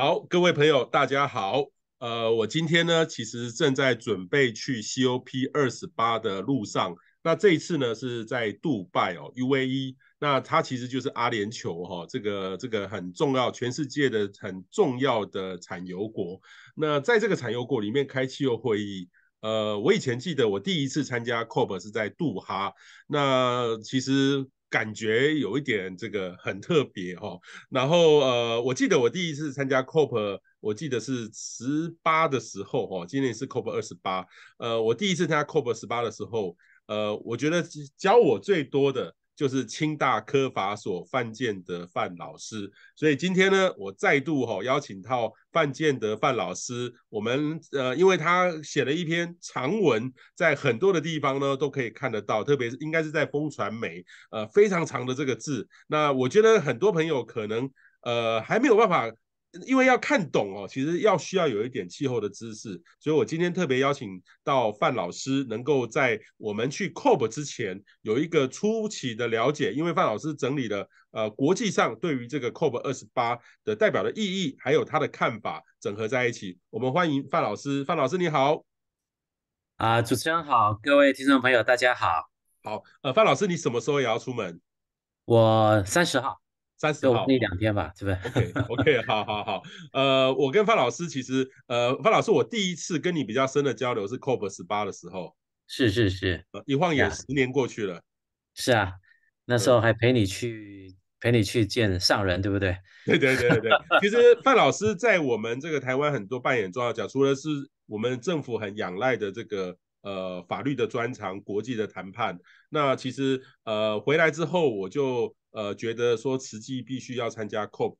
好，各位朋友，大家好。呃，我今天呢，其实正在准备去 COP 二十八的路上。那这一次呢，是在杜拜哦，UAE。那它其实就是阿联酋哈，这个这个很重要，全世界的很重要的产油国。那在这个产油国里面开气候会议，呃，我以前记得我第一次参加 COP 是在杜哈，那其实。感觉有一点这个很特别哈，然后呃，我记得我第一次参加 COP，我记得是十八的时候哈，今年是 COP 二十八，呃，我第一次参加 COP 十八的时候，呃，我觉得教我最多的。就是清大科法所范建德范老师，所以今天呢，我再度哈邀请到范建德范老师，我们呃，因为他写了一篇长文，在很多的地方呢都可以看得到，特别是应该是在风传媒，呃，非常长的这个字，那我觉得很多朋友可能呃还没有办法。因为要看懂哦，其实要需要有一点气候的知识，所以我今天特别邀请到范老师，能够在我们去 COP 之前有一个初期的了解。因为范老师整理了呃国际上对于这个 COP 二十八的代表的意义，还有他的看法整合在一起。我们欢迎范老师，范老师你好。啊，主持人好，各位听众朋友大家好。好，呃，范老师你什么时候也要出门？我三十号。三十号那两天吧，对不对？OK OK，好，好，好。呃，我跟范老师其实，呃，范老师，我第一次跟你比较深的交流是 COP 十八的时候。是是是，一晃眼十年过去了。是啊，那时候还陪你去陪你去见上人，对不对？对对对对对。其实 范老师在我们这个台湾很多扮演重要角，除了是我们政府很仰赖的这个呃法律的专长、国际的谈判。那其实呃回来之后我就。呃，觉得说实际必须要参加 COP，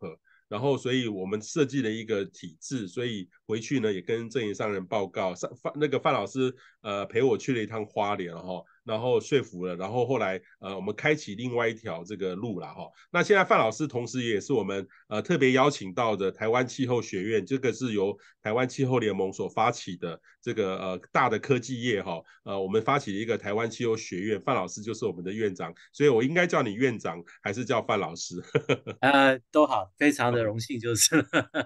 然后所以我们设计了一个体制，所以回去呢也跟阵营上人报告，上范那个范老师呃陪我去了一趟花莲哈。然后说服了，然后后来呃，我们开启另外一条这个路了哈。那现在范老师同时也是我们呃特别邀请到的台湾气候学院，这个是由台湾气候联盟所发起的这个呃大的科技业哈。呃，我们发起一个台湾气候学院，范老师就是我们的院长，所以我应该叫你院长还是叫范老师？呃，都好，非常的荣幸就是。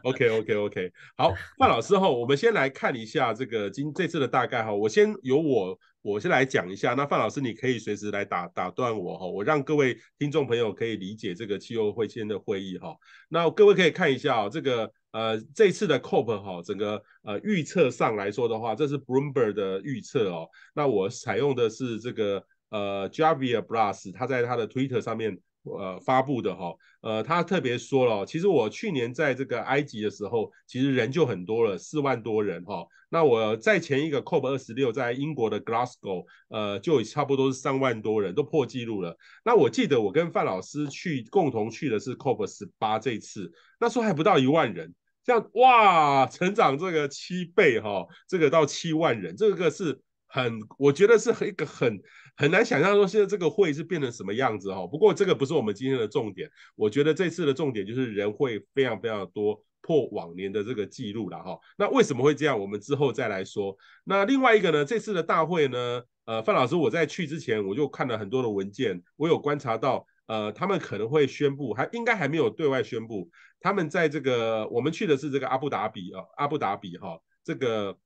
OK OK OK，好，范老师哈，我们先来看一下这个今这次的大概哈，我先由我。我先来讲一下，那范老师你可以随时来打打断我哈，我让各位听众朋友可以理解这个气候会签的会议哈。那各位可以看一下哦，这个呃这次的 COP 哈，整个呃预测上来说的话，这是 Bloomberg 的预测哦。那我采用的是这个呃 Javier Blas，他在他的 Twitter 上面。呃，发布的哈，呃，他特别说了，其实我去年在这个埃及的时候，其实人就很多了，四万多人哈。那我在前一个 COP 二十六，在英国的 Glasgow，呃，就差不多是三万多人都破纪录了。那我记得我跟范老师去共同去的是 COP 十八这次，那时候还不到一万人，这样哇，成长这个七倍哈，这个到七万人，这个是很，我觉得是一个很。很难想象说现在这个会是变成什么样子哈，不过这个不是我们今天的重点。我觉得这次的重点就是人会非常非常多，破往年的这个记录了哈。那为什么会这样，我们之后再来说。那另外一个呢，这次的大会呢，呃，范老师我在去之前我就看了很多的文件，我有观察到，呃，他们可能会宣布，还应该还没有对外宣布，他们在这个我们去的是这个阿布达比啊，阿布达比哈，这个。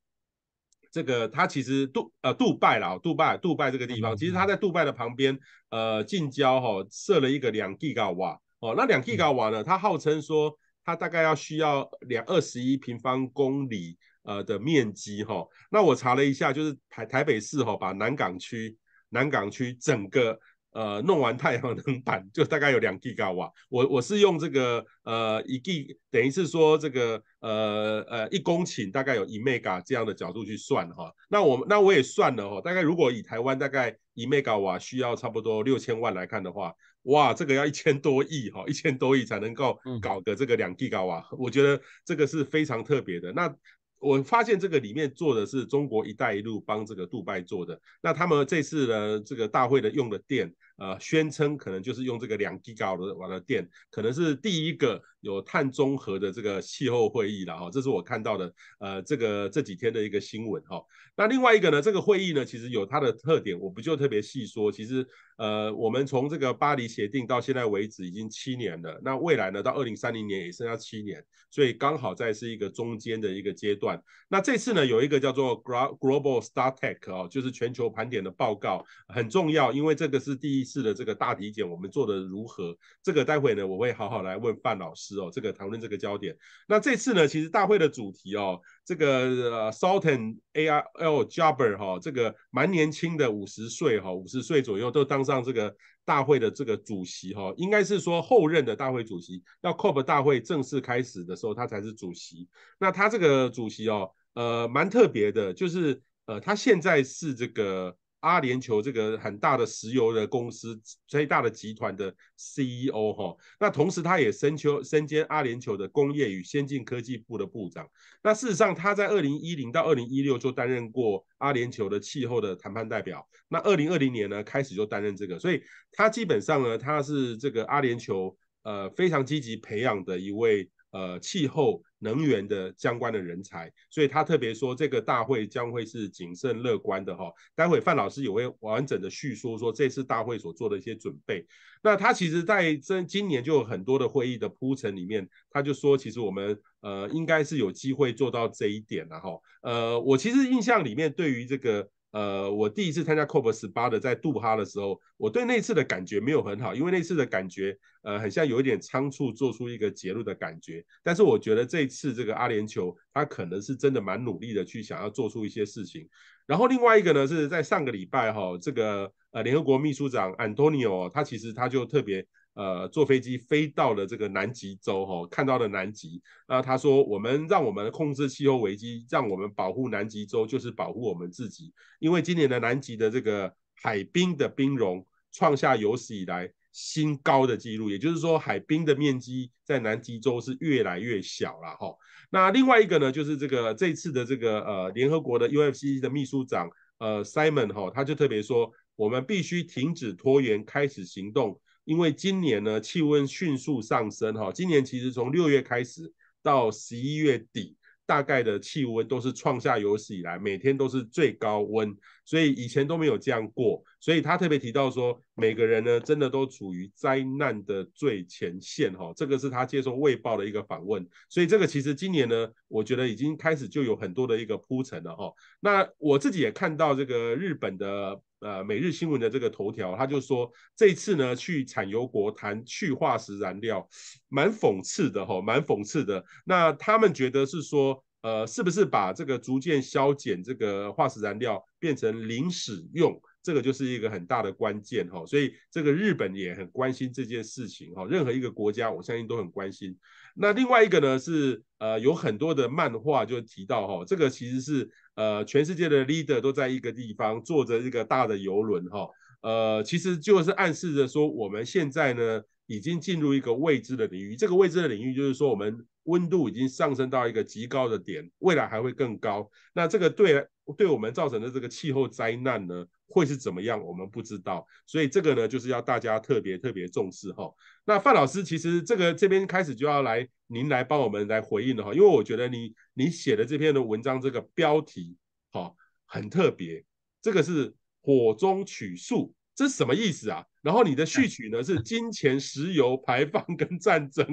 这个他其实杜呃杜拜啦，杜拜杜拜这个地方，其实他在杜拜的旁边，呃近郊哈设了一个两 G 高瓦哦，那两 G 高瓦呢，他号称说他大概要需要两二十一平方公里呃的面积哈，那我查了一下，就是台台北市哈把南港区南港区整个。呃，弄完太阳能板就大概有两 G 瓦。我我是用这个呃一 G，等于是说这个呃呃一公顷大概有一 mega 这样的角度去算哈。那我那我也算了哈，大概如果以台湾大概一 mega 瓦需要差不多六千万来看的话，哇，这个要一千多亿哈，一千多亿才能够搞个这个两 G 瓦。我觉得这个是非常特别的。那。我发现这个里面做的是中国“一带一路”帮这个杜拜做的，那他们这次的这个大会的用的电。呃，宣称可能就是用这个两 G 高的完了电，可能是第一个有碳中和的这个气候会议了哈，这是我看到的呃这个这几天的一个新闻哈。那另外一个呢，这个会议呢其实有它的特点，我不就特别细说。其实呃，我们从这个巴黎协定到现在为止已经七年了，那未来呢到二零三零年也剩下七年，所以刚好在是一个中间的一个阶段。那这次呢有一个叫做 Global Global Star Tech 哦，就是全球盘点的报告很重要，因为这个是第。一。次的这个大体检我们做的如何？这个待会呢，我会好好来问范老师哦。这个讨论这个焦点。那这次呢，其实大会的主题哦，这个 Sultan A R L Jabber 哈，这个蛮年轻的，五十岁哈，五十岁左右都当上这个大会的这个主席哈，应该是说后任的大会主席。要 COP 大会正式开始的时候，他才是主席。那他这个主席哦，呃，蛮特别的，就是呃，他现在是这个。阿联酋这个很大的石油的公司最大的集团的 CEO 哈，那同时他也身秋身兼阿联酋的工业与先进科技部的部长。那事实上他在二零一零到二零一六就担任过阿联酋的气候的谈判代表。那二零二零年呢开始就担任这个，所以他基本上呢他是这个阿联酋呃非常积极培养的一位。呃，气候能源的相关的人才，所以他特别说，这个大会将会是谨慎乐观的哈。待会范老师也会完整的叙说说这次大会所做的一些准备。那他其实在这今年就有很多的会议的铺陈里面，他就说其实我们呃应该是有机会做到这一点的哈。呃，我其实印象里面对于这个。呃，我第一次参加 COP 十八的在杜哈的时候，我对那次的感觉没有很好，因为那次的感觉，呃，很像有一点仓促做出一个结论的感觉。但是我觉得这次这个阿联酋，他可能是真的蛮努力的去想要做出一些事情。然后另外一个呢，是在上个礼拜哈，这个呃联合国秘书长安东尼 o 他其实他就特别。呃，坐飞机飞到了这个南极洲，哈，看到了南极。那他说：“我们让我们控制气候危机，让我们保护南极洲，就是保护我们自己。因为今年的南极的这个海冰的冰融创下有史以来新高的记录，也就是说，海冰的面积在南极洲是越来越小了，哈。那另外一个呢，就是这个这次的这个呃，联合国的 UFC 的秘书长呃 Simon 哈，他就特别说，我们必须停止拖延，开始行动。因为今年呢，气温迅速上升哈，今年其实从六月开始到十一月底，大概的气温都是创下有史以来每天都是最高温，所以以前都没有这样过。所以他特别提到说，每个人呢真的都处于灾难的最前线哈，这个是他接受《卫报》的一个访问。所以这个其实今年呢，我觉得已经开始就有很多的一个铺陈了哈。那我自己也看到这个日本的。呃，每日新闻的这个头条，他就说这次呢去产油国谈去化石燃料，蛮讽刺的哈，蛮讽刺的。那他们觉得是说，呃，是不是把这个逐渐削减这个化石燃料变成零使用，这个就是一个很大的关键哈。所以这个日本也很关心这件事情哈。任何一个国家，我相信都很关心。那另外一个呢是，呃，有很多的漫画就提到哈，这个其实是。呃，全世界的 leader 都在一个地方坐着一个大的游轮哈，呃，其实就是暗示着说我们现在呢。已经进入一个未知的领域，这个未知的领域就是说，我们温度已经上升到一个极高的点，未来还会更高。那这个对对我们造成的这个气候灾难呢，会是怎么样？我们不知道。所以这个呢，就是要大家特别特别重视哈。那范老师，其实这个这边开始就要来您来帮我们来回应了哈，因为我觉得你你写的这篇的文章这个标题哈很特别，这个是火中取树。这是什么意思啊？然后你的序曲呢是 金钱、石油、排放跟战争，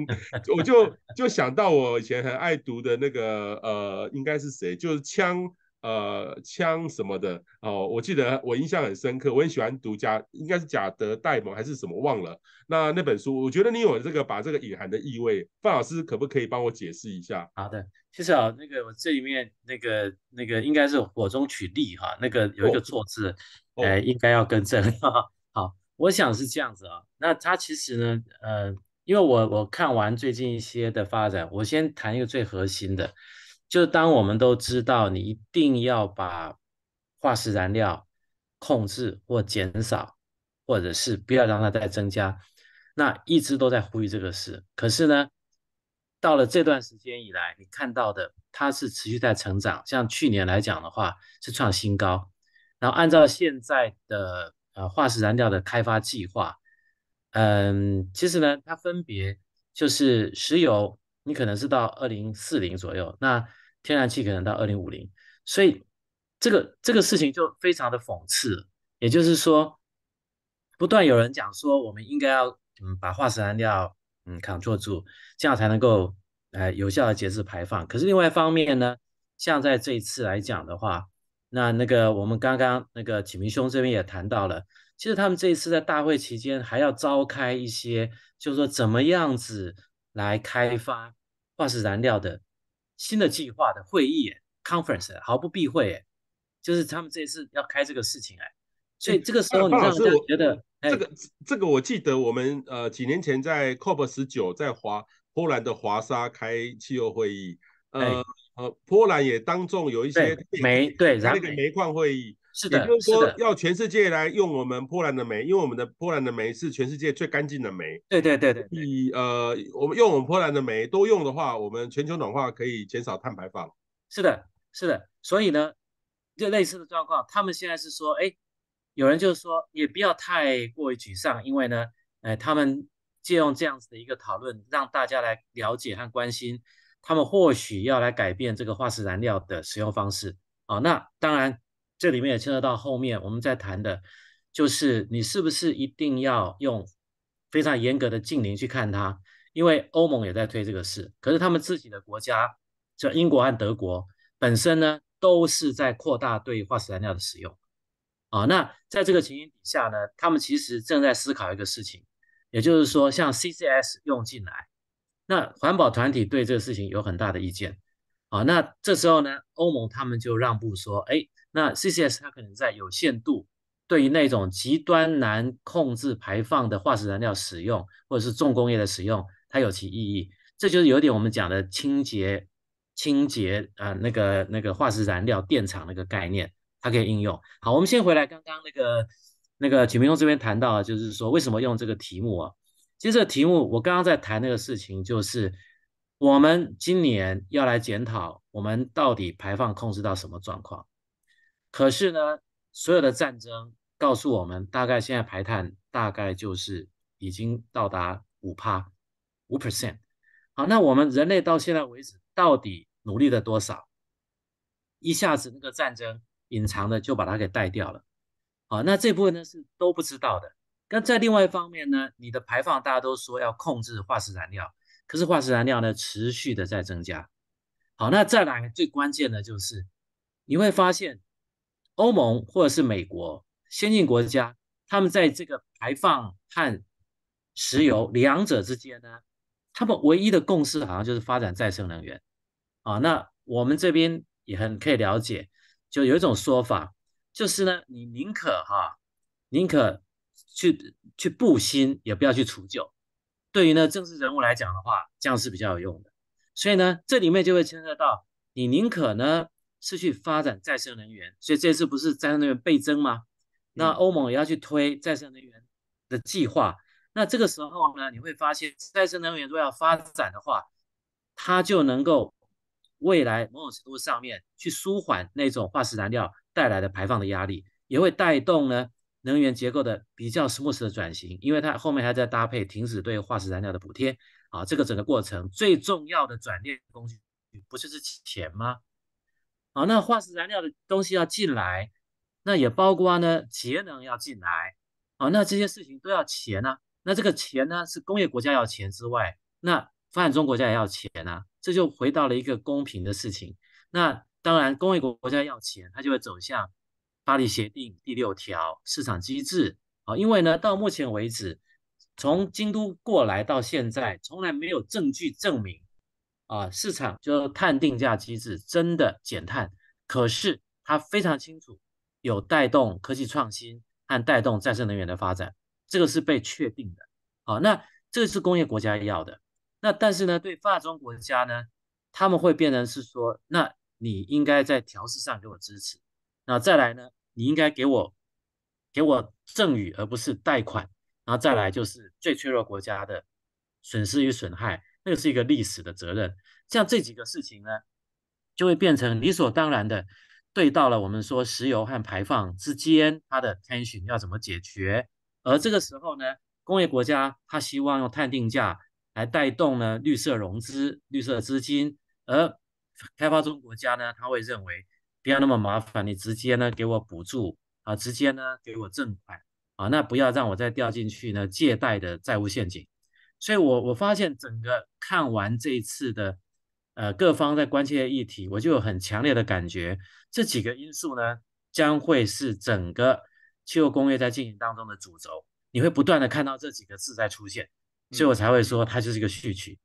我就就想到我以前很爱读的那个呃，应该是谁？就是枪。呃，枪什么的哦，我记得我印象很深刻，我很喜欢读家，应该是贾德戴蒙还是什么忘了。那那本书，我觉得你有这个把这个隐含的意味，范老师可不可以帮我解释一下？好的，其实啊，那个我这里面那个那个应该是火中取栗哈，那个有一个错字，哎，应该要更正。好，我想是这样子啊，那他其实呢，呃，因为我我看完最近一些的发展，我先谈一个最核心的。就是当我们都知道，你一定要把化石燃料控制或减少，或者是不要让它再增加，那一直都在呼吁这个事。可是呢，到了这段时间以来，你看到的它是持续在成长，像去年来讲的话是创新高。然后按照现在的呃化石燃料的开发计划，嗯，其实呢，它分别就是石油。你可能是到二零四零左右，那天然气可能到二零五零，所以这个这个事情就非常的讽刺。也就是说，不断有人讲说，我们应该要嗯把化石燃料嗯扛住住，这样才能够呃有效的节制排放。可是另外一方面呢，像在这一次来讲的话，那那个我们刚刚那个启明兄这边也谈到了，其实他们这一次在大会期间还要召开一些，就是说怎么样子来开发。化石燃料的新的计划的会议，conference 毫不避讳，就是他们这次要开这个事情，哎，所以这个时候，你这样我觉得这个这个我记得我们呃几年前在 COP 十九，在华波兰的华沙开气候会议，呃呃，波兰也当众有一些煤对那个煤矿会议。是的，也就是说，要全世界来用我们波兰的煤，因为我们的波兰的煤是全世界最干净的煤。对对对对。以呃，我们用我们波兰的煤多用的话，我们全球暖化可以减少碳排放。是的，是的。所以呢，就类似的状况，他们现在是说，哎，有人就是说，也不要太过于沮丧，因为呢，哎，他们借用这样子的一个讨论，让大家来了解和关心，他们或许要来改变这个化石燃料的使用方式。啊，那当然。这里面也牵涉到后面我们在谈的，就是你是不是一定要用非常严格的禁令去看它？因为欧盟也在推这个事，可是他们自己的国家，就英国和德国本身呢，都是在扩大对化石燃料的使用。啊，那在这个情形底下呢，他们其实正在思考一个事情，也就是说，像 CCS 用进来，那环保团体对这个事情有很大的意见。啊，那这时候呢，欧盟他们就让步说，哎。那 CCS 它可能在有限度对于那种极端难控制排放的化石燃料使用，或者是重工业的使用，它有其意义。这就是有点我们讲的清洁清洁啊，那个那个化石燃料电厂那个概念，它可以应用。好，我们先回来刚刚那个那个启明忠这边谈到，就是说为什么用这个题目啊？其实这个题目我刚刚在谈那个事情，就是我们今年要来检讨我们到底排放控制到什么状况。可是呢，所有的战争告诉我们，大概现在排碳大概就是已经到达五帕五 percent。好，那我们人类到现在为止到底努力了多少？一下子那个战争隐藏的就把它给带掉了。好，那这部分呢是都不知道的。那在另外一方面呢，你的排放大家都说要控制化石燃料，可是化石燃料呢持续的在增加。好，那再来最关键的就是你会发现。欧盟或者是美国先进国家，他们在这个排放和石油两者之间呢，他们唯一的共识好像就是发展再生能源。啊，那我们这边也很可以了解，就有一种说法，就是呢，你宁可哈，宁可去去布新，也不要去除旧。对于呢政治人物来讲的话，这样是比较有用的。所以呢，这里面就会牵涉到，你宁可呢。是去发展再生能源，所以这次不是再生能源倍增吗？那欧盟也要去推再生能源的计划。那这个时候呢，你会发现再生能源如果要发展的话，它就能够未来某种程度上面去舒缓那种化石燃料带来的排放的压力，也会带动呢能源结构的比较 smooth 的转型。因为它后面还在搭配停止对化石燃料的补贴啊，这个整个过程最重要的转链工具不就是钱吗？啊，那化石燃料的东西要进来，那也包括呢节能要进来，啊，那这些事情都要钱呢，那这个钱呢是工业国家要钱之外，那发展中国家也要钱啊，这就回到了一个公平的事情。那当然工业国国家要钱，它就会走向巴黎协定第六条市场机制，啊，因为呢到目前为止，从京都过来到现在，从来没有证据证明。啊，市场就碳定价机制真的减碳，可是它非常清楚有带动科技创新和带动再生能源的发展，这个是被确定的。啊，那这个是工业国家要的。那但是呢，对发展中国家呢，他们会变成是说，那你应该在调试上给我支持。那再来呢，你应该给我给我赠予而不是贷款。然后再来就是最脆弱国家的损失与损害。那是一个历史的责任，像这几个事情呢，就会变成理所当然的。对到了我们说石油和排放之间，它的 tension 要怎么解决？而这个时候呢，工业国家它希望用碳定价来带动呢绿色融资、绿色资金，而开发中国家呢，他会认为不要那么麻烦，你直接呢给我补助啊，直接呢给我赠款啊，那不要让我再掉进去呢借贷的债务陷阱。所以，我我发现整个看完这次的，呃，各方在关切的议题，我就有很强烈的感觉，这几个因素呢，将会是整个气候工业在进行当中的主轴。你会不断的看到这几个字在出现，所以我才会说它就是一个序曲。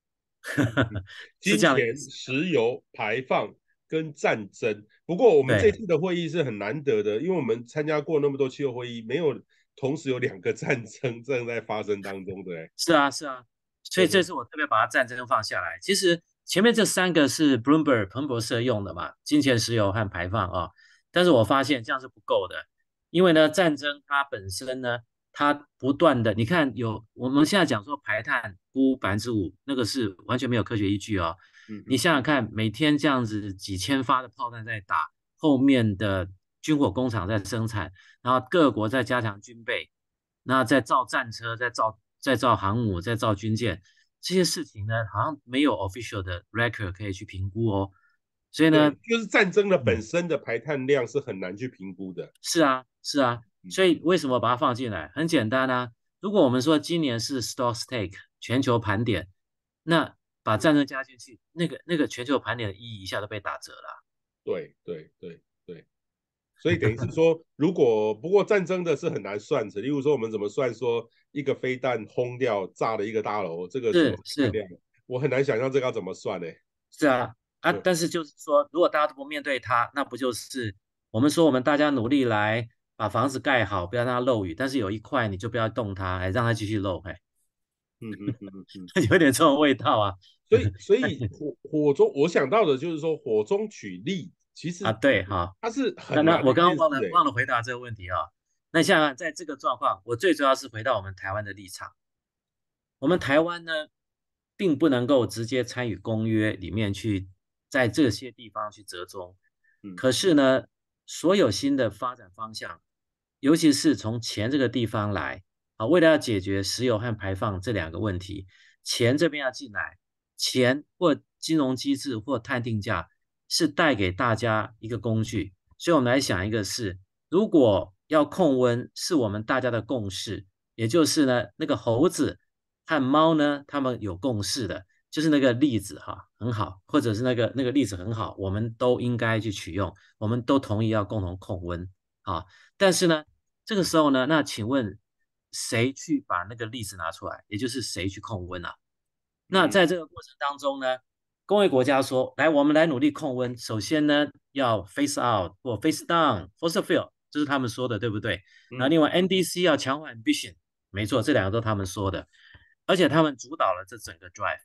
金钱、石油、排放跟战争。不过，我们这次的会议是很难得的，因为我们参加过那么多气候会议，没有。同时有两个战争正在发生当中，对，是啊，是啊，所以这次我特别把它战争放下来。其实前面这三个是 Bloomberg 澳博社用的嘛，金钱、石油和排放啊。但是我发现这样是不够的，因为呢，战争它本身呢，它不断的，你看有我们现在讲说排碳估百分之五，那个是完全没有科学依据哦。你想想看，每天这样子几千发的炮弹在打，后面的。军火工厂在生产，然后各国在加强军备，那在造战车，在造在造航母，在造军舰，这些事情呢，好像没有 official 的 record 可以去评估哦。所以呢，就是战争的本身的排碳量是很难去评估的。是啊，是啊。所以为什么把它放进来？很简单啊。如果我们说今年是 stock s take 全球盘点，那把战争加进去，那个那个全球盘点的意义一下都被打折了。对对对。所以等于是说，如果不过战争的是很难算的。例如说，我们怎么算说一个飞弹轰掉炸了一个大楼，这个是是量的，我很难想象这个怎么算呢？是啊啊！但是就是说，如果大家都不面对它，那不就是我们说我们大家努力来把房子盖好，不要让它漏雨。但是有一块你就不要动它，还让它继续漏，哎，嗯嗯嗯嗯，有点这种味道啊。所以所以 火火中我想到的就是说火中取栗。其实啊，对哈，它是那那我刚刚忘了忘了回答这个问题啊。那像在这个状况，我最主要是回到我们台湾的立场，我们台湾呢，并不能够直接参与公约里面去，在这些地方去折中。嗯，可是呢，所有新的发展方向，尤其是从钱这个地方来啊，为了要解决石油和排放这两个问题，钱这边要进来，钱或金融机制或碳定价。是带给大家一个工具，所以我们来想一个事：如果要控温，是我们大家的共识，也就是呢，那个猴子和猫呢，他们有共识的，就是那个例子哈，很好，或者是那个那个例子很好，我们都应该去取用，我们都同意要共同控温啊。但是呢，这个时候呢，那请问谁去把那个例子拿出来，也就是谁去控温啊？那在这个过程当中呢？工业国家说：“来，我们来努力控温。首先呢，要 face out 或 face down fossil fuel，这是他们说的，对不对？那另外 NDC 要强化 ambition，没错，这两个都是他们说的。而且他们主导了这整个 drive。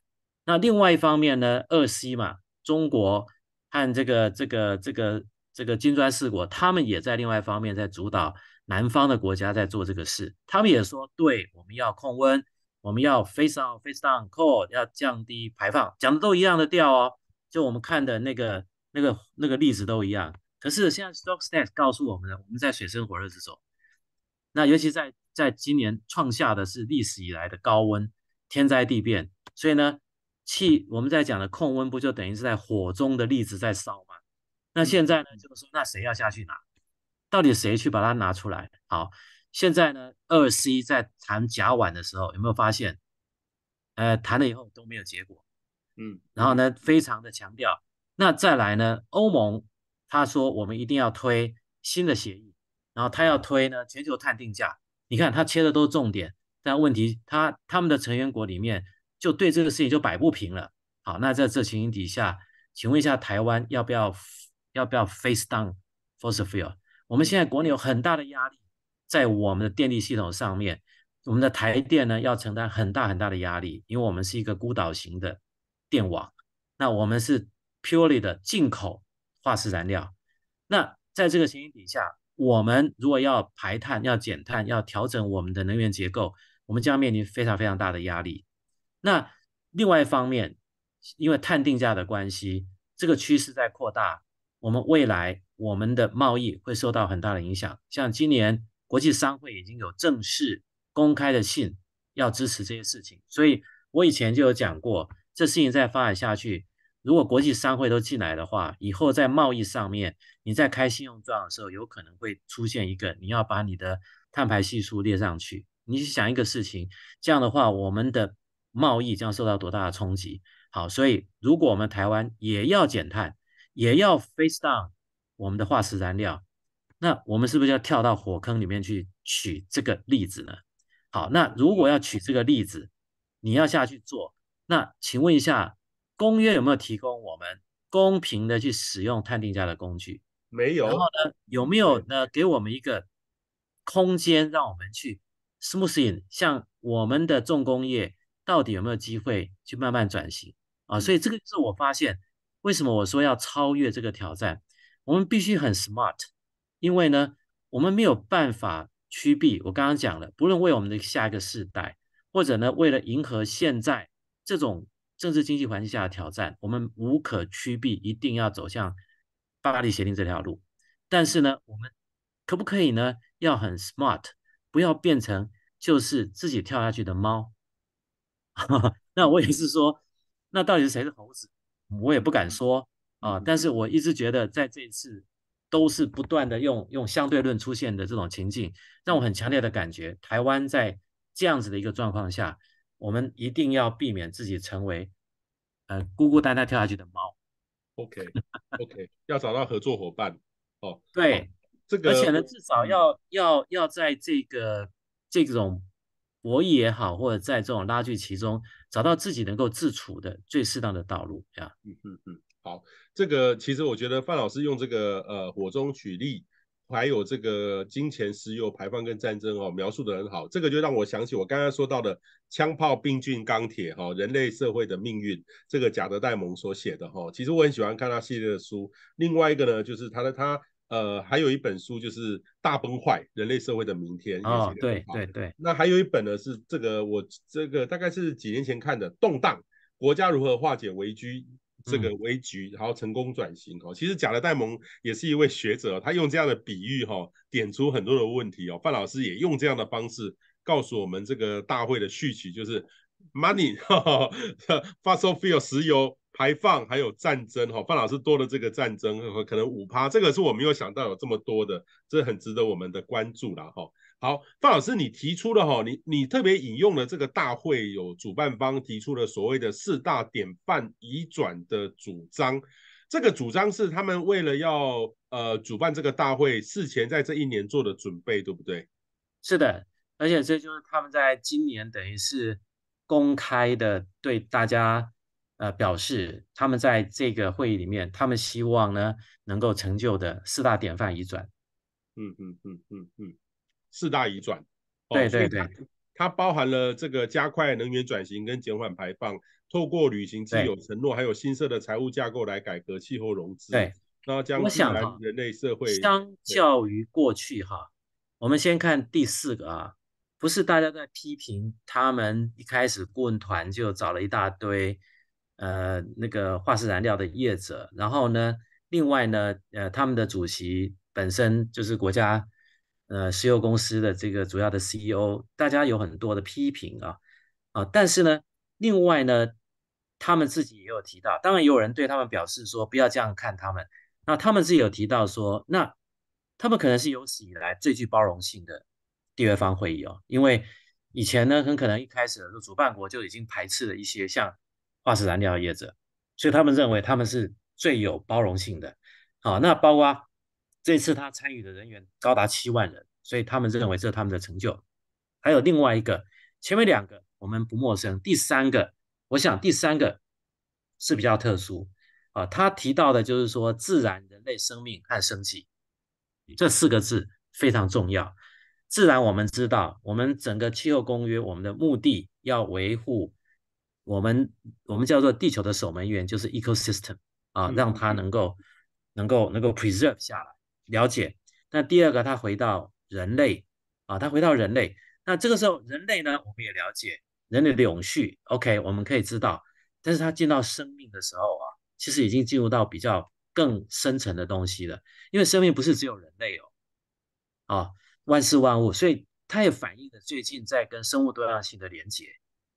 那另外一方面呢，二 C 嘛，中国和这个、这个、这个、这个金砖四国，他们也在另外一方面在主导南方的国家在做这个事。他们也说，对，我们要控温。”我们要 face o w n f a cool，e d w n c 要降低排放，讲的都一样的调哦，就我们看的那个那个那个例子都一样。可是现在 stock stats 告诉我们呢，我们在水深火热之中。那尤其在在今年创下的是历史以来的高温，天灾地变，所以呢，气我们在讲的控温不就等于是在火中的粒子在烧吗？那现在呢，就是说，那谁要下去拿？到底谁去把它拿出来？好。现在呢，二 C 在谈甲烷的时候，有没有发现？呃，谈了以后都没有结果。嗯，然后呢，非常的强调。那再来呢，欧盟他说我们一定要推新的协议，然后他要推呢全球碳定价。你看他切的都是重点，但问题他他们的成员国里面就对这个事情就摆不平了。好，那在这情形底下，请问一下台湾要不要要不要 face down fossil fuel？我们现在国内有很大的压力。在我们的电力系统上面，我们的台电呢要承担很大很大的压力，因为我们是一个孤岛型的电网，那我们是 purely 的进口化石燃料，那在这个情形底下，我们如果要排碳、要减碳、要调整我们的能源结构，我们将面临非常非常大的压力。那另外一方面，因为碳定价的关系，这个趋势在扩大，我们未来我们的贸易会受到很大的影响，像今年。国际商会已经有正式公开的信，要支持这些事情。所以我以前就有讲过，这事情再发展下去，如果国际商会都进来的话，以后在贸易上面，你在开信用状的时候，有可能会出现一个，你要把你的碳排系数列上去。你去想一个事情，这样的话，我们的贸易将受到多大的冲击？好，所以如果我们台湾也要减碳，也要 face down 我们的化石燃料。那我们是不是要跳到火坑里面去取这个例子呢？好，那如果要取这个例子，你要下去做，那请问一下，公约有没有提供我们公平的去使用探定价的工具？没有。然后呢，有没有呢给我们一个空间，让我们去 smooth in？像我们的重工业，到底有没有机会去慢慢转型啊？所以这个就是我发现，为什么我说要超越这个挑战，我们必须很 smart。因为呢，我们没有办法趋避。我刚刚讲了，不论为我们的下一个世代，或者呢，为了迎合现在这种政治经济环境下的挑战，我们无可趋避，一定要走向巴黎协定这条路。但是呢，我们可不可以呢，要很 smart，不要变成就是自己跳下去的猫？那我也是说，那到底是谁是猴子，我也不敢说啊。但是我一直觉得在这一次。都是不断的用用相对论出现的这种情境，让我很强烈的感觉，台湾在这样子的一个状况下，我们一定要避免自己成为，呃，孤孤单单跳下去的猫。OK OK，要找到合作伙伴。哦，对，这个，而且呢，至少要要要在这个这种博弈也好，或者在这种拉锯其中，找到自己能够自处的最适当的道路呀。嗯嗯嗯。好，这个其实我觉得范老师用这个呃火中取栗，还有这个金钱、石油排放跟战争哦，描述的很好。这个就让我想起我刚刚说到的枪炮、病菌、钢铁哈，人类社会的命运。这个贾德戴蒙所写的哈，其实我很喜欢看他系列的书。另外一个呢，就是他的他呃，还有一本书就是《大崩坏：人类社会的明天》。哦，对对对。那还有一本呢，是这个我这个大概是几年前看的《动荡：国家如何化解危机》。这个危局，然后成功转型哦。其实贾德戴蒙也是一位学者，他用这样的比喻哈，点出很多的问题哦。范老师也用这样的方式告诉我们，这个大会的序曲就是 money fossil fuel 石油排放还有战争哈。范老师多了这个战争，可能五趴，这个是我没有想到有这么多的，这很值得我们的关注了哈。好，范老师，你提出了哈，你你特别引用了这个大会有主办方提出了所谓的四大典范移转的主张，这个主张是他们为了要呃主办这个大会事前在这一年做的准备，对不对？是的，而且这就是他们在今年等于是公开的对大家呃表示，他们在这个会议里面，他们希望呢能够成就的四大典范移转。嗯嗯嗯嗯嗯。四大移转，对对对，它包含了这个加快能源转型跟减缓排放，透过履行既有承诺，还有新设的财务架构来改革气候融资。对，那将人类社会相较于过去哈，我们先看第四个啊，不是大家在批评他们一开始顾问团就找了一大堆，呃，那个化石燃料的业者，然后呢，另外呢，呃，他们的主席本身就是国家。呃，石油公司的这个主要的 CEO，大家有很多的批评啊啊，但是呢，另外呢，他们自己也有提到，当然也有人对他们表示说不要这样看他们。那他们自己有提到说，那他们可能是有史以来最具包容性的第二方会议哦，因为以前呢，很可能一开始候主办国就已经排斥了一些像化石燃料业者，所以他们认为他们是最有包容性的。好，那包括。这次他参与的人员高达七万人，所以他们认为这是他们的成就。还有另外一个，前面两个我们不陌生，第三个，我想第三个是比较特殊啊。他提到的就是说，自然、人类生命和生机这四个字非常重要。自然，我们知道，我们整个气候公约，我们的目的要维护我们我们叫做地球的守门员，就是 ecosystem 啊，让它能够能够能够 preserve 下来。了解，那第二个，他回到人类啊，他回到人类。那这个时候，人类呢，我们也了解人类的永续，OK，我们可以知道。但是他见到生命的时候啊，其实已经进入到比较更深层的东西了，因为生命不是只有人类哦，啊，万事万物，所以他也反映了最近在跟生物多样性的连接。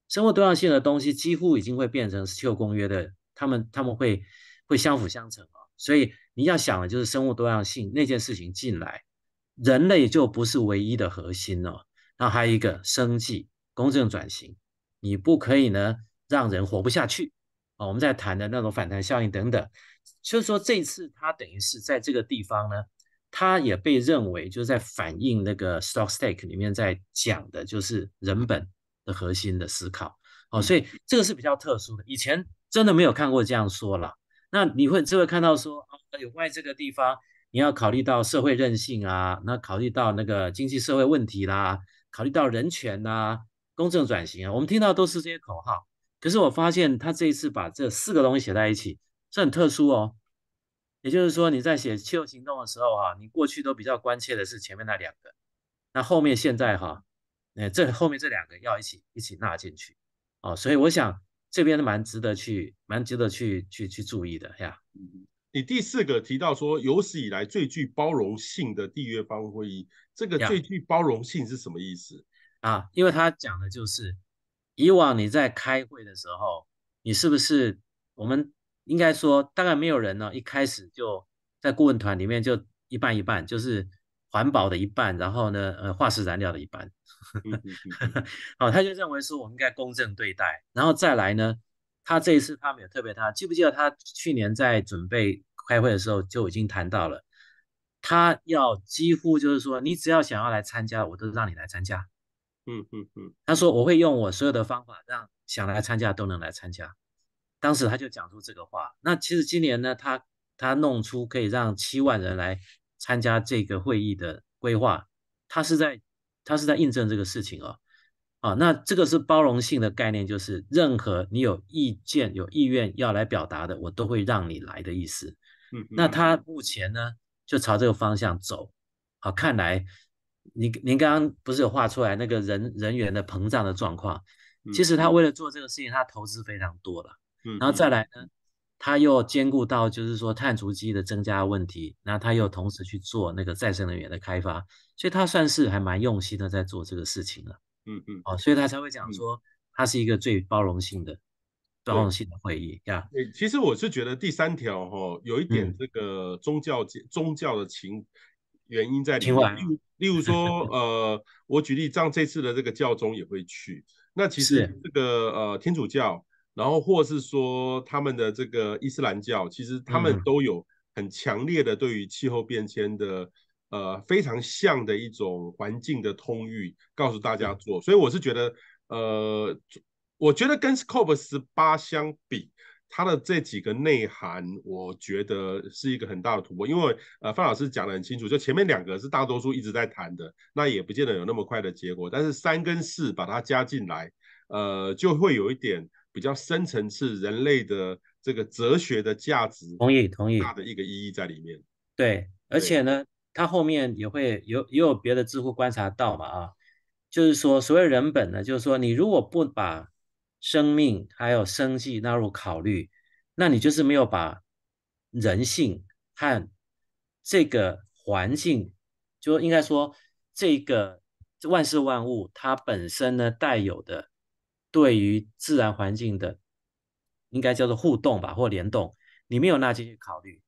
生物多样性的东西几乎已经会变成《生物公约》的，他们他们会会相辅相成啊，所以。你要想的就是生物多样性那件事情进来，人类就不是唯一的核心哦。那还有一个生计、公正转型，你不可以呢让人活不下去啊。我们在谈的那种反弹效应等等，所以说这次他等于是在这个地方呢，他也被认为就是在反映那个 stock stake 里面在讲的就是人本的核心的思考哦。所以这个是比较特殊的，以前真的没有看过这样说了。那你会就会看到说。有外这个地方，你要考虑到社会韧性啊，那考虑到那个经济社会问题啦，考虑到人权呐，公正转型啊，我们听到都是这些口号。可是我发现他这一次把这四个东西写在一起，是很特殊哦。也就是说，你在写气候行动的时候哈，你过去都比较关切的是前面那两个，那后面现在哈，哎，这后面这两个要一起一起纳进去哦。所以我想这边蛮值得去，蛮值得去去去注意的呀。你第四个提到说，有史以来最具包容性的缔约方会议，这个最具包容性是什么意思啊？因为他讲的就是，以往你在开会的时候，你是不是我们应该说，大概没有人呢，一开始就在顾问团里面就一半一半，就是环保的一半，然后呢，呃，化石燃料的一半。好，他就认为说我们应该公正对待，然后再来呢？他这一次他没有特别他记不记得他去年在准备开会的时候就已经谈到了，他要几乎就是说你只要想要来参加，我都让你来参加，嗯嗯嗯，他说我会用我所有的方法让想来参加都能来参加，当时他就讲出这个话，那其实今年呢他他弄出可以让七万人来参加这个会议的规划，他是在他是在印证这个事情哦。啊，那这个是包容性的概念，就是任何你有意见、有意愿要来表达的，我都会让你来的意思。嗯，那他目前呢，就朝这个方向走。好，看来您您刚刚不是有画出来那个人人员的膨胀的状况？其实他为了做这个事情，他投资非常多了。嗯，然后再来呢，他又兼顾到就是说碳足迹的增加问题，那他又同时去做那个再生能源的开发，所以他算是还蛮用心的在做这个事情了。嗯嗯，哦，所以他才会讲说，它是一个最包容性的、包容性的会议，对吧？对，其实我是觉得第三条哈，有一点这个宗教、宗教的情原因在里面。例如说，呃，我举例，像这次的这个教宗也会去，那其实这个呃天主教，然后或是说他们的这个伊斯兰教，其实他们都有很强烈的对于气候变迁的。呃，非常像的一种环境的通域，告诉大家做。所以我是觉得，呃，我觉得跟 Scope 十八相比，它的这几个内涵，我觉得是一个很大的突破。因为呃，范老师讲的很清楚，就前面两个是大多数一直在谈的，那也不见得有那么快的结果。但是三跟四把它加进来，呃，就会有一点比较深层次人类的这个哲学的价值，同意同意，大的一个意义在里面。对，而且呢。他后面也会有也有别的知乎观察到嘛啊，就是说所谓人本呢，就是说你如果不把生命还有生计纳入考虑，那你就是没有把人性和这个环境，就应该说这个万事万物它本身呢带有的对于自然环境的，应该叫做互动吧或联动，你没有纳进去考虑。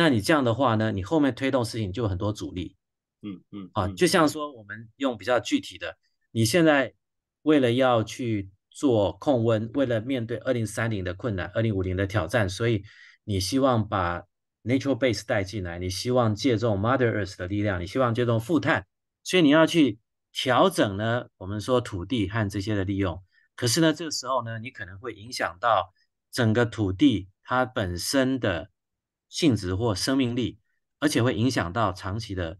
那你这样的话呢？你后面推动事情就很多阻力。嗯嗯，啊，就像说我们用比较具体的，你现在为了要去做控温，为了面对二零三零的困难，二零五零的挑战，所以你希望把 natural base 带进来，你希望借助 mother earth 的力量，你希望借助负碳，所以你要去调整呢。我们说土地和这些的利用，可是呢，这个时候呢，你可能会影响到整个土地它本身的。性质或生命力，而且会影响到长期的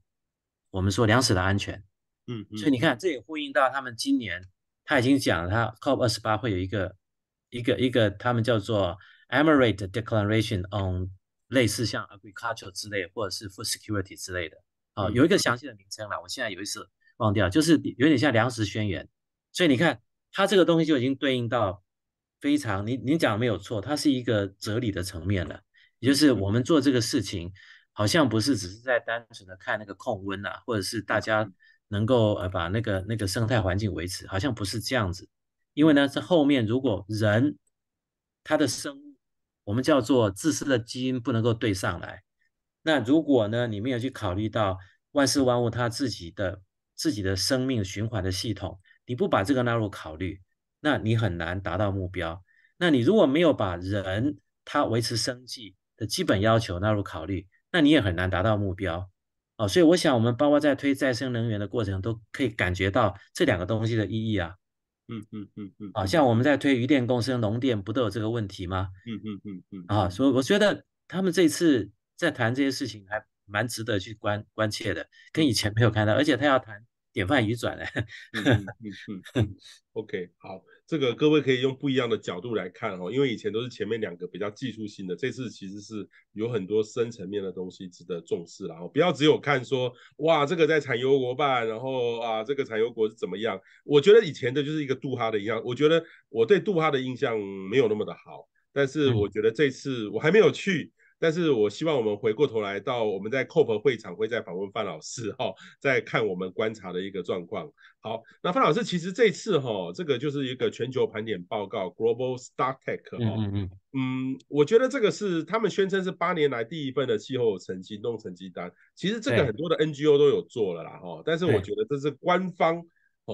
我们说粮食的安全。嗯，所以你看，这也呼应到他们今年，他已经讲了，他 COP 二十八会有一个一个一个他们叫做 Emirate Declaration on 类似像 agriculture 之类，或者是 food security 之类的。啊，有一个详细的名称了，我现在有一次忘掉，就是有点像粮食宣言。所以你看，它这个东西就已经对应到非常，你你讲的没有错，它是一个哲理的层面了。也就是我们做这个事情，好像不是只是在单纯的看那个控温啊，或者是大家能够呃把那个那个生态环境维持，好像不是这样子。因为呢，这后面如果人他的生物，我们叫做自私的基因不能够对上来。那如果呢，你没有去考虑到万事万物它自己的自己的生命循环的系统，你不把这个纳入考虑，那你很难达到目标。那你如果没有把人他维持生计，的基本要求纳入考虑，那你也很难达到目标哦。所以我想，我们包括在推再生能源的过程，都可以感觉到这两个东西的意义啊。嗯嗯嗯嗯。啊，像我们在推余电共生、农电，不都有这个问题吗？嗯嗯嗯嗯。啊，所以我觉得他们这次在谈这些事情，还蛮值得去关关切的，跟以前没有看到。而且他要谈典范渔转嘞。嗯嗯。OK，好。这个各位可以用不一样的角度来看哦，因为以前都是前面两个比较技术性的，这次其实是有很多深层面的东西值得重视然后不要只有看说哇这个在产油国办，然后啊这个产油国是怎么样？我觉得以前的就是一个杜哈的一样，我觉得我对杜哈的印象没有那么的好，但是我觉得这次我还没有去。但是我希望我们回过头来到我们在 COP 会场，会再访问范老师哈，再看我们观察的一个状况。好，那范老师，其实这次哈，这个就是一个全球盘点报告 Global Star Tech 哈，嗯嗯嗯，我觉得这个是他们宣称是八年来第一份的气候成行动成绩单。其实这个很多的 NGO 都有做了啦哈，但是我觉得这是官方。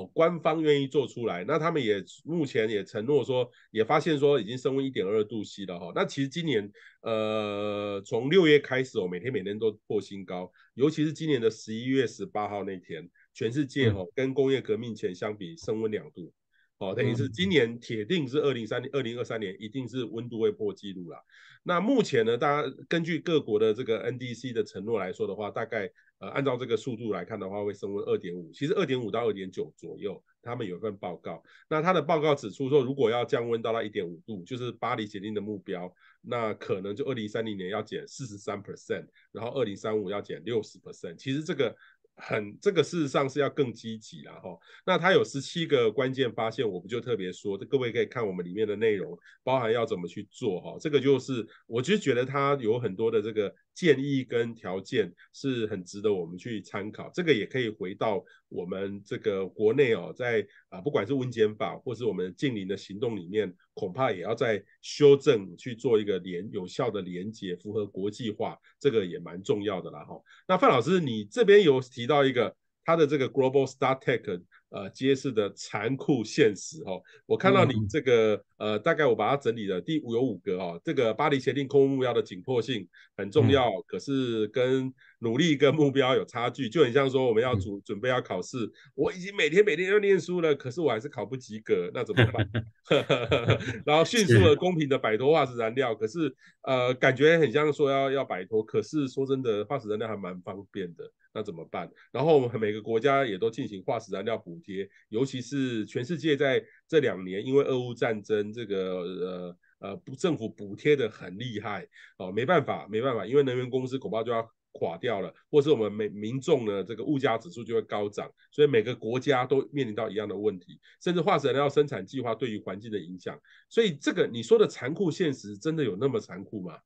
官方愿意做出来，那他们也目前也承诺说，也发现说已经升温一点二度 C 了哈。那其实今年呃，从六月开始，我每天每天都破新高，尤其是今年的十一月十八号那天，全世界哈跟工业革命前相比升温两度，哦，等于是今年铁定是二零三二零二三年一定是温度会破纪录了。那目前呢，大家根据各国的这个 NDC 的承诺来说的话，大概。呃，按照这个速度来看的话，会升温二点五。其实二点五到二点九左右，他们有一份报告。那他的报告指出说，如果要降温到到一点五度，就是巴黎协定的目标，那可能就二零三零年要减四十三 percent，然后二零三五要减六十 percent。其实这个很，这个事实上是要更积极了哈。那他有十七个关键发现，我不就特别说，这各位可以看我们里面的内容，包含要怎么去做哈。这个就是，我就觉得他有很多的这个。建议跟条件是很值得我们去参考，这个也可以回到我们这个国内哦，在啊不管是温检法或是我们近邻的行动里面，恐怕也要在修正去做一个连有效的连接，符合国际化，这个也蛮重要的啦哈。那范老师，你这边有提到一个他的这个 global start tech。呃，揭示的残酷现实哦，我看到你这个呃，大概我把它整理了，第五有五个哦，这个巴黎协定空目标的紧迫性很重要，可是跟。努力跟目标有差距，就很像说我们要准准备要考试，我已经每天每天要念书了，可是我还是考不及格，那怎么办？然后迅速的公平的摆脱化石燃料，可是呃感觉很像说要要摆脱，可是说真的，化石燃料还蛮方便的，那怎么办？然后我们每个国家也都进行化石燃料补贴，尤其是全世界在这两年因为俄乌战争，这个呃呃不政府补贴的很厉害哦，没办法没办法，因为能源公司恐怕就要。垮掉了，或是我们每民众呢，这个物价指数就会高涨，所以每个国家都面临到一样的问题，甚至化石燃料生产计划对于环境的影响，所以这个你说的残酷现实，真的有那么残酷吗？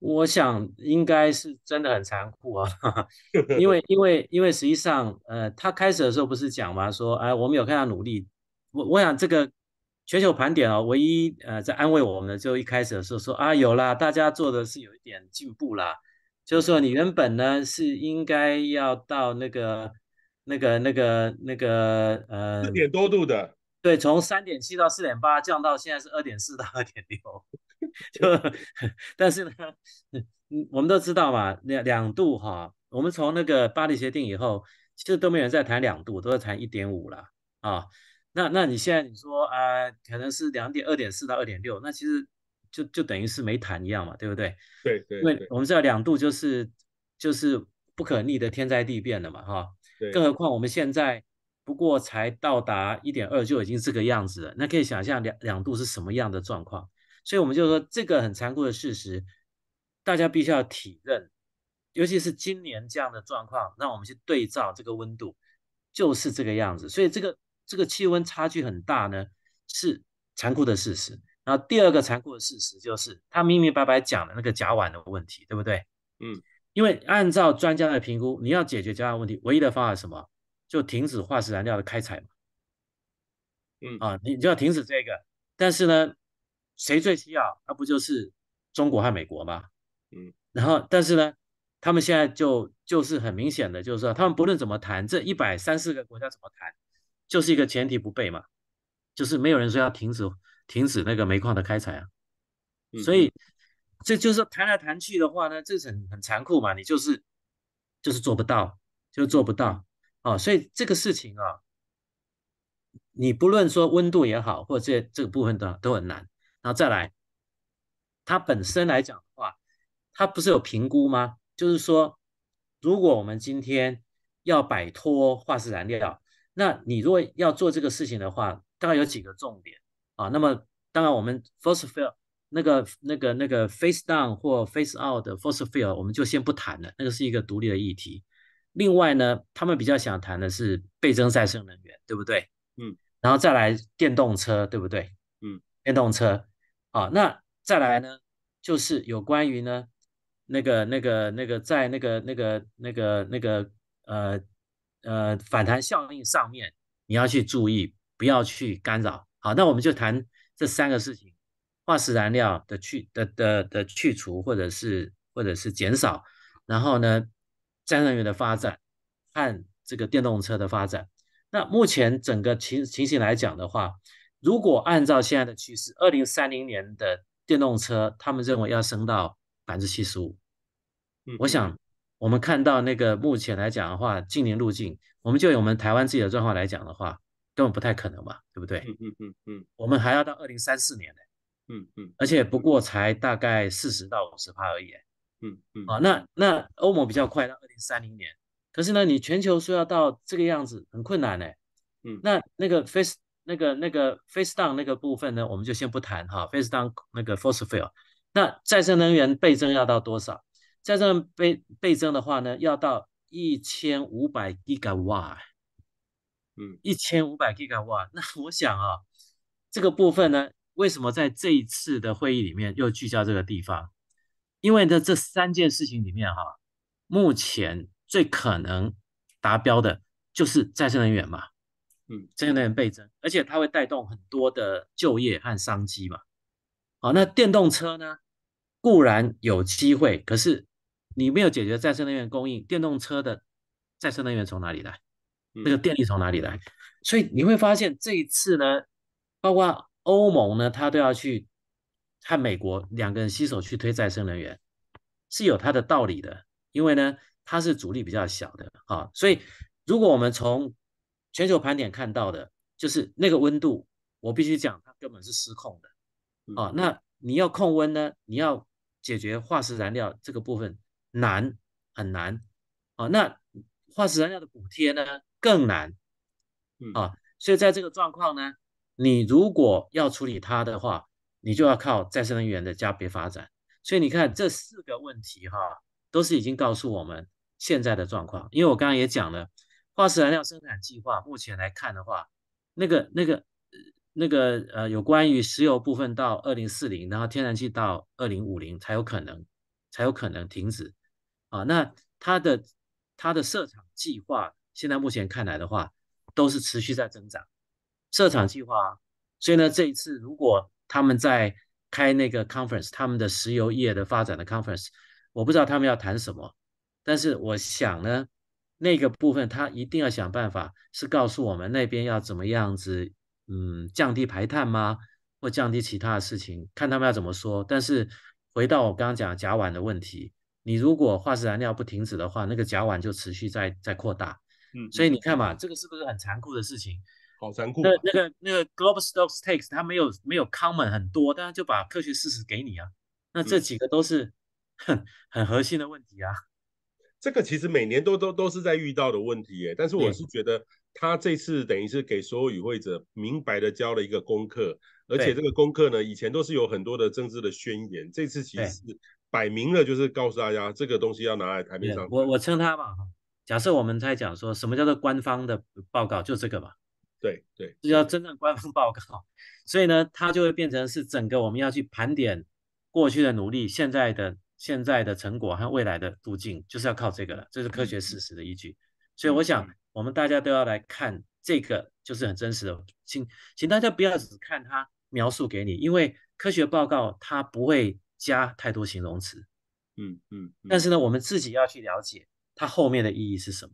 我想应该是真的很残酷啊，因为 因为因为实际上，呃，他开始的时候不是讲嘛，说哎，我们有看到努力，我我想这个全球盘点啊，唯一呃在安慰我们，就一开始的时候说啊，有啦，大家做的是有一点进步啦。就是说你原本呢是应该要到那个、那个、那个、那个呃四点多度的，对，从三点七到四点八降到现在是二点四到二点六，就但是呢，我们都知道嘛，两两度哈，我们从那个巴黎协定以后，其实都没有人再谈两度，都在谈一点五了啊。那那你现在你说啊，可能是两点二点四到二点六，那其实。就就等于是没谈一样嘛，对不对？对对，因为我们知道两度就是就是不可逆的天灾地变的嘛，哈。对，更何况我们现在不过才到达一点二就已经这个样子了，那可以想象两两度是什么样的状况。所以我们就说这个很残酷的事实，大家必须要体认，尤其是今年这样的状况，让我们去对照这个温度，就是这个样子。所以这个这个气温差距很大呢，是残酷的事实。然后第二个残酷的事实就是，他明明白白讲了那个甲烷的问题，对不对？嗯，因为按照专家的评估，你要解决甲烷问题，唯一的方法是什么？就停止化石燃料的开采嘛。嗯啊，你就要停止这个。但是呢，谁最需要？那不就是中国和美国嘛。嗯。然后，但是呢，他们现在就就是很明显的，就是他们不论怎么谈，这一百三四个国家怎么谈，就是一个前提不备嘛，就是没有人说要停止。停止那个煤矿的开采啊！所以这就是谈来谈去的话呢，这是很很残酷嘛，你就是就是做不到，就做不到啊！所以这个事情啊，你不论说温度也好，或者这这个部分的都很难。然后再来，它本身来讲的话，它不是有评估吗？就是说，如果我们今天要摆脱化石燃料，那你如果要做这个事情的话，大概有几个重点。啊，那么当然，我们 fossil 那个、那个、那个 face down 或 face out 的 fossil，我们就先不谈了，那个是一个独立的议题。另外呢，他们比较想谈的是倍增再生能源，对不对？嗯。然后再来电动车，对不对？嗯。电动车。啊，那再来呢，就是有关于呢，那个、那个、那个，在那个、那个、那个、那个呃呃反弹效应上面，你要去注意，不要去干扰。好，那我们就谈这三个事情：化石燃料的去的的的去除，或者是或者是减少，然后呢，再生能源的发展和这个电动车的发展。那目前整个情情形来讲的话，如果按照现在的趋势，二零三零年的电动车，他们认为要升到百分之七十五。嗯，我想我们看到那个目前来讲的话，近年路径，我们就以我们台湾自己的状况来讲的话。根本不太可能嘛，对不对？嗯嗯嗯嗯，我们还要到二零三四年呢。嗯嗯，而且不过才大概四十到五十帕而已。嗯嗯，啊，那那欧盟比较快，到二零三零年。可是呢，你全球说要到这个样子，很困难呢。嗯，那那个 face 那个那个 face down 那个部分呢，我们就先不谈哈。face down 那个 force f i l 那再生能源倍增要到多少？再生能源倍倍增的话呢，要到一千五百 G 瓦。嗯，一千五百 G 瓦，那我想啊，这个部分呢，为什么在这一次的会议里面又聚焦这个地方？因为呢，这三件事情里面哈，目前最可能达标的，就是再生能源嘛，嗯，再生能源倍增，而且它会带动很多的就业和商机嘛。好，那电动车呢，固然有机会，可是你没有解决再生能源供应，电动车的再生能源从哪里来？那个电力从哪里来？所以你会发现这一次呢，包括欧盟呢，他都要去和美国两个人携手去推再生能源，是有它的道理的。因为呢，它是阻力比较小的啊。所以如果我们从全球盘点看到的，就是那个温度，我必须讲它根本是失控的啊。那你要控温呢，你要解决化石燃料这个部分难很难啊。那化石燃料的补贴呢？更难，啊，所以在这个状况呢，你如果要处理它的话，你就要靠再生能源的加倍发展。所以你看这四个问题哈，都是已经告诉我们现在的状况。因为我刚刚也讲了，化石燃料生产计划目前来看的话，那个、那个、那个呃，有关于石油部分到二零四零，然后天然气到二零五零才有可能，才有可能停止啊。那它的它的设厂计划。现在目前看来的话，都是持续在增长，设厂计划。所以呢，这一次如果他们在开那个 conference，他们的石油业的发展的 conference，我不知道他们要谈什么。但是我想呢，那个部分他一定要想办法，是告诉我们那边要怎么样子，嗯，降低排碳吗？或降低其他的事情，看他们要怎么说。但是回到我刚刚讲甲烷的问题，你如果化石燃料不停止的话，那个甲烷就持续在在扩大。嗯，所以你看嘛，这个是不是很残酷的事情？好残酷。那那个那个 Global Stock Stakes，他没有没有 c o m m o n 很多，但它就把科学事实给你啊。那这几个都是很很核心的问题啊。这个其实每年都都都是在遇到的问题耶，但是我是觉得他这次等于是给所有与会者明白的教了一个功课，而且这个功课呢，以前都是有很多的政治的宣言，这次其实是摆明了就是告诉大家这个东西要拿来台面上。我我称他吧，假设我们在讲说什么叫做官方的报告，就这个吧。对对，这叫真正官方报告，所以呢，它就会变成是整个我们要去盘点过去的努力、现在的现在的成果和未来的路径，就是要靠这个了，这是科学事实的依据。所以我想，我们大家都要来看这个，就是很真实的。请请大家不要只看它描述给你，因为科学报告它不会加太多形容词。嗯嗯。但是呢，我们自己要去了解。它后面的意义是什么？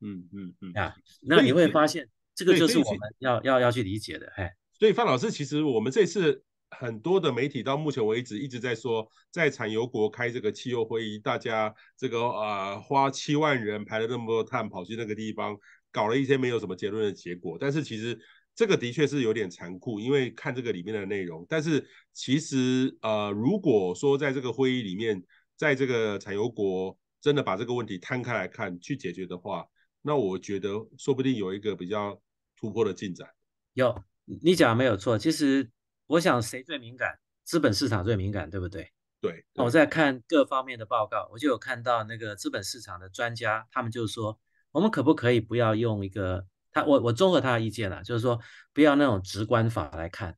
嗯嗯嗯，啊，那你会发现，这个就是我们要要要去理解的，哎。所以范老师，其实我们这次很多的媒体到目前为止一直在说，在产油国开这个汽油会议，大家这个啊，花七万人排了那么多碳跑去那个地方，搞了一些没有什么结论的结果。但是其实这个的确是有点残酷，因为看这个里面的内容。但是其实呃，如果说在这个会议里面，在这个产油国。真的把这个问题摊开来看去解决的话，那我觉得说不定有一个比较突破的进展。有，你讲的没有错。其实我想，谁最敏感？资本市场最敏感，对不对？对。那我在看各方面的报告，我就有看到那个资本市场的专家，他们就说，我们可不可以不要用一个他，我我综合他的意见啦，就是说，不要那种直观法来看，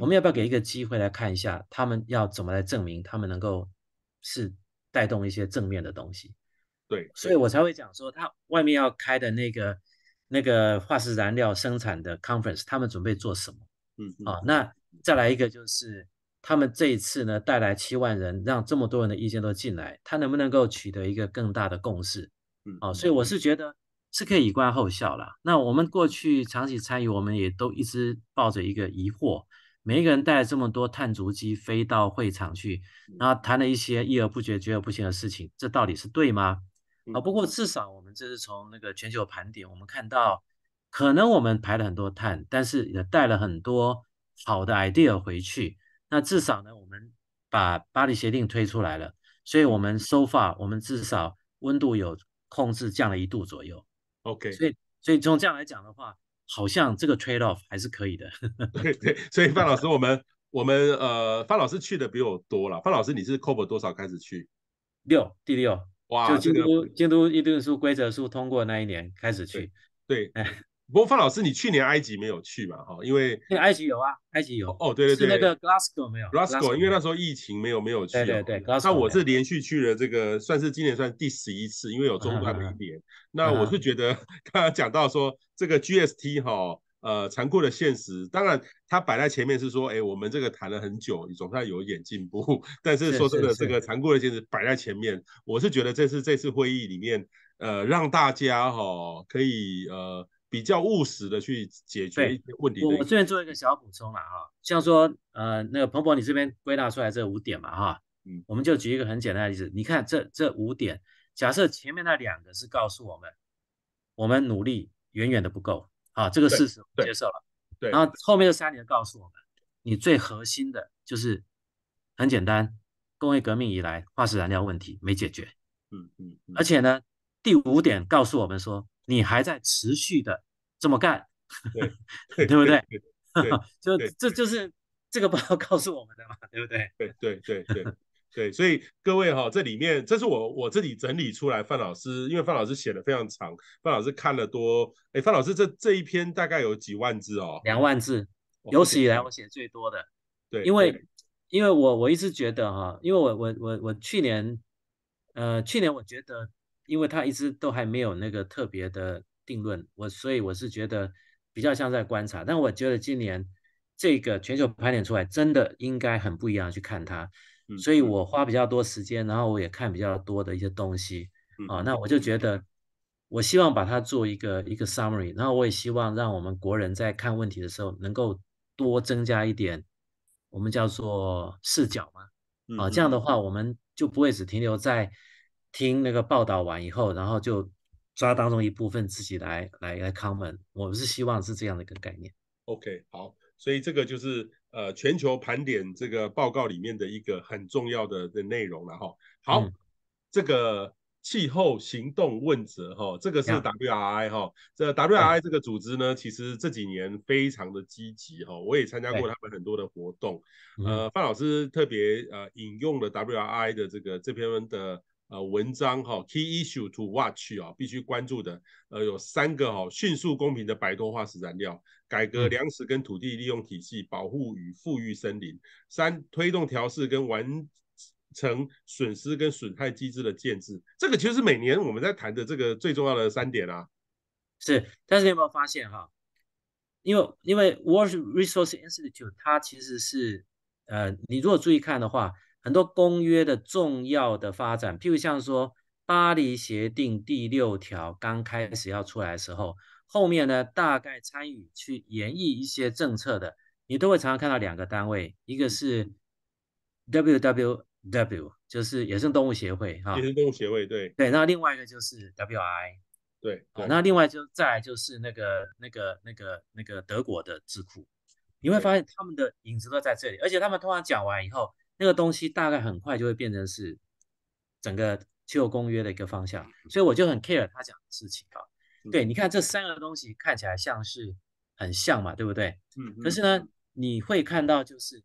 我们要不要给一个机会来看一下，他们要怎么来证明他们能够是？带动一些正面的东西，对，所以我才会讲说他外面要开的那个那个化石燃料生产的 conference，他们准备做什么？嗯，啊，那再来一个就是他们这一次呢带来七万人，让这么多人的意见都进来，他能不能够取得一个更大的共识？嗯，啊，所以我是觉得是可以以观后效了。那我们过去长期参与，我们也都一直抱着一个疑惑。每一个人带了这么多碳足迹飞到会场去，然后谈了一些一而不决、决而不行的事情，这到底是对吗？啊，不过至少我们这是从那个全球盘点，我们看到可能我们排了很多碳，但是也带了很多好的 idea 回去。那至少呢，我们把巴黎协定推出来了，所以我们 so far，我们至少温度有控制降了一度左右。OK，所以所以从这样来讲的话。好像这个 trade off 还是可以的。对 对，所以范老师，我们我们呃，范老师去的比我多了。范老师，你是 cover 多少开始去？六，第六。哇。就京都京都一定书规则书通过那一年开始去。对。不过范老师，你去年埃及没有去嘛？哈，因为埃及有啊，埃及有。哦，对对对，是那个 Glasgow 没有 Glasgow，因为那时候疫情没有没有去。对对对。那我是连续去了这个，算是今年算第十一次，因为有中断了一年。那我是觉得，刚刚讲到说这个 GST 哈，呃，残酷的现实。当然，它摆在前面是说，哎，我们这个谈了很久，总算有一点进步。但是说真的，这个残酷的现实摆在前面，我是觉得这次这次会议里面，呃，让大家哈可以呃。比较务实的去解决一些问题。我我这边做一个小补充嘛，哈，像说，呃，那个彭博，你这边归纳出来这五点嘛，哈，嗯，我们就举一个很简单的例子，你看这这五点，假设前面那两个是告诉我们，我们努力远远的不够，啊，这个事实我们接受了，对，然后后面这三点告诉我们，你最核心的就是很简单，工业革命以来化石燃料问题没解决，嗯嗯，而且呢，第五点告诉我们说。你还在持续的这么干，对对不对？对，就这就是这个报告 告诉我们的嘛，对不对？对对对对对，所以各位哈，这里面这是我我自己整理出来，范老师因为范老师写的非常长，范老师看了多，哎，范老师这这一篇大概有几万字哦，两万字，有史以来我写最多的，对，因为因为我我一直觉得哈，因为我我我我去年呃去年我觉得。因为他一直都还没有那个特别的定论，我所以我是觉得比较像在观察。但我觉得今年这个全球盘点出来，真的应该很不一样去看它。所以我花比较多时间，然后我也看比较多的一些东西啊。那我就觉得，我希望把它做一个一个 summary，然后我也希望让我们国人在看问题的时候能够多增加一点我们叫做视角嘛啊。这样的话，我们就不会只停留在。听那个报道完以后，然后就抓当中一部分自己来来来 comment，我们是希望是这样的一个概念。OK，好，所以这个就是呃全球盘点这个报告里面的一个很重要的的内容了哈。好，这个气候行动问责哈，这个是 WRI 哈，这 WRI 这个组织呢，其实这几年非常的积极哈，我也参加过他们很多的活动。呃，范老师特别呃引用了 WRI 的这个这篇的。呃，文章哈，key issue to watch 啊，必须关注的，呃，有三个哈，迅速公平的摆脱化石燃料，改革粮食跟土地利用体系，保护与富裕森林，三推动调试跟完成损失跟损害机制的建制。这个其实是每年我们在谈的这个最重要的三点啊。是，但是你有没有发现哈？因为因为 World Resource Institute 它其实是呃，你如果注意看的话。很多公约的重要的发展，譬如像说《巴黎协定》第六条刚开始要出来的时候，后面呢大概参与去演绎一些政策的，你都会常常看到两个单位，一个是 W W W，就是野生动物协会哈，野生动物协会对对，那另外一个就是 W I，对，那另外就再就是那个那个那个那个德国的智库，你会发现他们的影子都在这里，而且他们通常讲完以后。那个东西大概很快就会变成是整个气候公约的一个方向，所以我就很 care 他讲的事情啊。对，你看这三个东西看起来像是很像嘛，对不对？嗯。可是呢，你会看到就是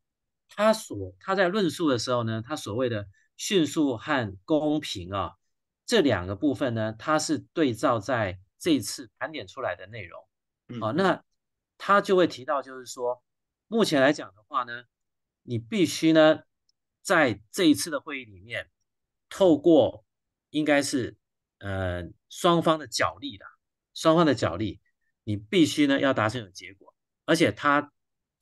他所他在论述的时候呢，他所谓的迅速和公平啊这两个部分呢，他是对照在这次盘点出来的内容啊，那他就会提到就是说，目前来讲的话呢，你必须呢。在这一次的会议里面，透过应该是呃双方的角力的，双方的角力，你必须呢要达成有结果，而且他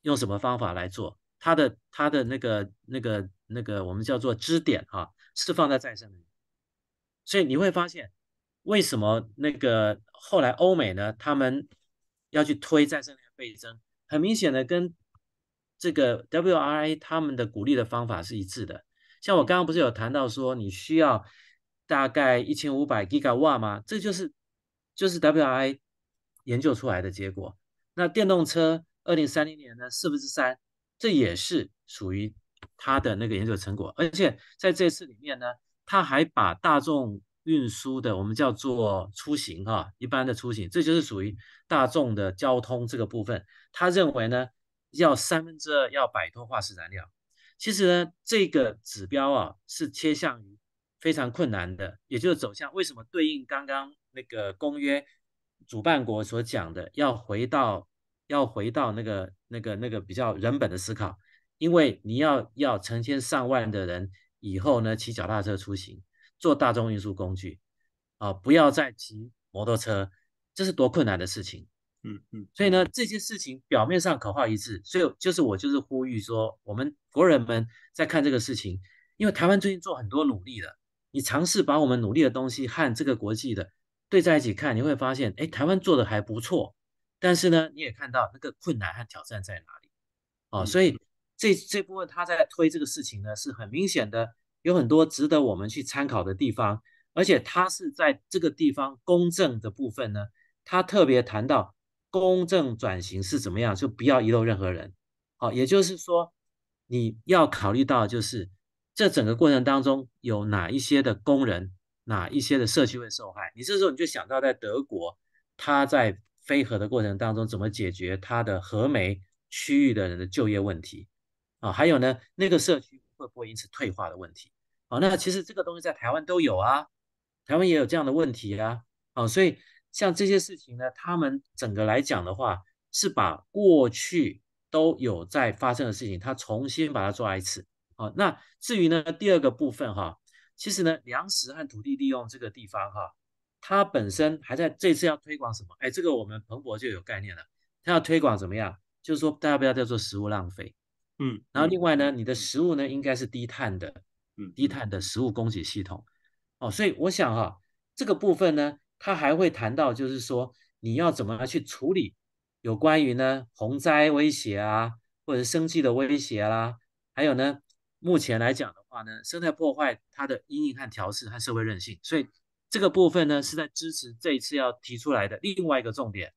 用什么方法来做，他的他的那个那个那个我们叫做支点哈，是放在再生能源，所以你会发现为什么那个后来欧美呢，他们要去推再生能源倍增，很明显的跟。这个 WRI 他们的鼓励的方法是一致的，像我刚刚不是有谈到说你需要大概一千五百 G i g t 吗？这就是就是 WRI 研究出来的结果。那电动车二零三零年呢四分之三？这也是属于它的那个研究成果。而且在这次里面呢，他还把大众运输的我们叫做出行啊，一般的出行，这就是属于大众的交通这个部分。他认为呢。要三分之二要摆脱化石燃料，其实呢，这个指标啊是切向于非常困难的，也就是走向为什么对应刚刚那个公约主办国所讲的，要回到要回到那个那个那个比较人本的思考，因为你要要成千上万的人以后呢骑脚踏车出行，坐大众运输工具啊，不要再骑摩托车，这是多困难的事情。嗯嗯，所以呢，这些事情表面上口号一致，所以就是我就是呼吁说，我们国人们在看这个事情，因为台湾最近做很多努力了，你尝试把我们努力的东西和这个国际的对在一起看，你会发现，哎，台湾做的还不错，但是呢，你也看到那个困难和挑战在哪里，哦，所以这这部分他在推这个事情呢，是很明显的，有很多值得我们去参考的地方，而且他是在这个地方公正的部分呢，他特别谈到。公正转型是怎么样？就不要遗漏任何人。好，也就是说，你要考虑到，就是这整个过程当中有哪一些的工人，哪一些的社区会受害。你这时候你就想到，在德国，他在非核的过程当中，怎么解决他的核煤区域的人的就业问题？啊，还有呢，那个社区会不会因此退化的问题？哦，那其实这个东西在台湾都有啊，台湾也有这样的问题啊。哦，所以。像这些事情呢，他们整个来讲的话，是把过去都有在发生的事情，他重新把它做一次。好，那至于呢第二个部分哈，其实呢粮食和土地利用这个地方哈，它本身还在这次要推广什么？哎，这个我们彭博就有概念了，它要推广怎么样？就是说大家不要叫做食物浪费，嗯，然后另外呢，你的食物呢应该是低碳的，嗯，低碳的食物供给系统。哦，所以我想哈这个部分呢。他还会谈到，就是说你要怎么来去处理有关于呢洪灾威胁啊，或者生计的威胁啦，还有呢，目前来讲的话呢，生态破坏它的阴影和调试和社会韧性。所以这个部分呢，是在支持这一次要提出来的另外一个重点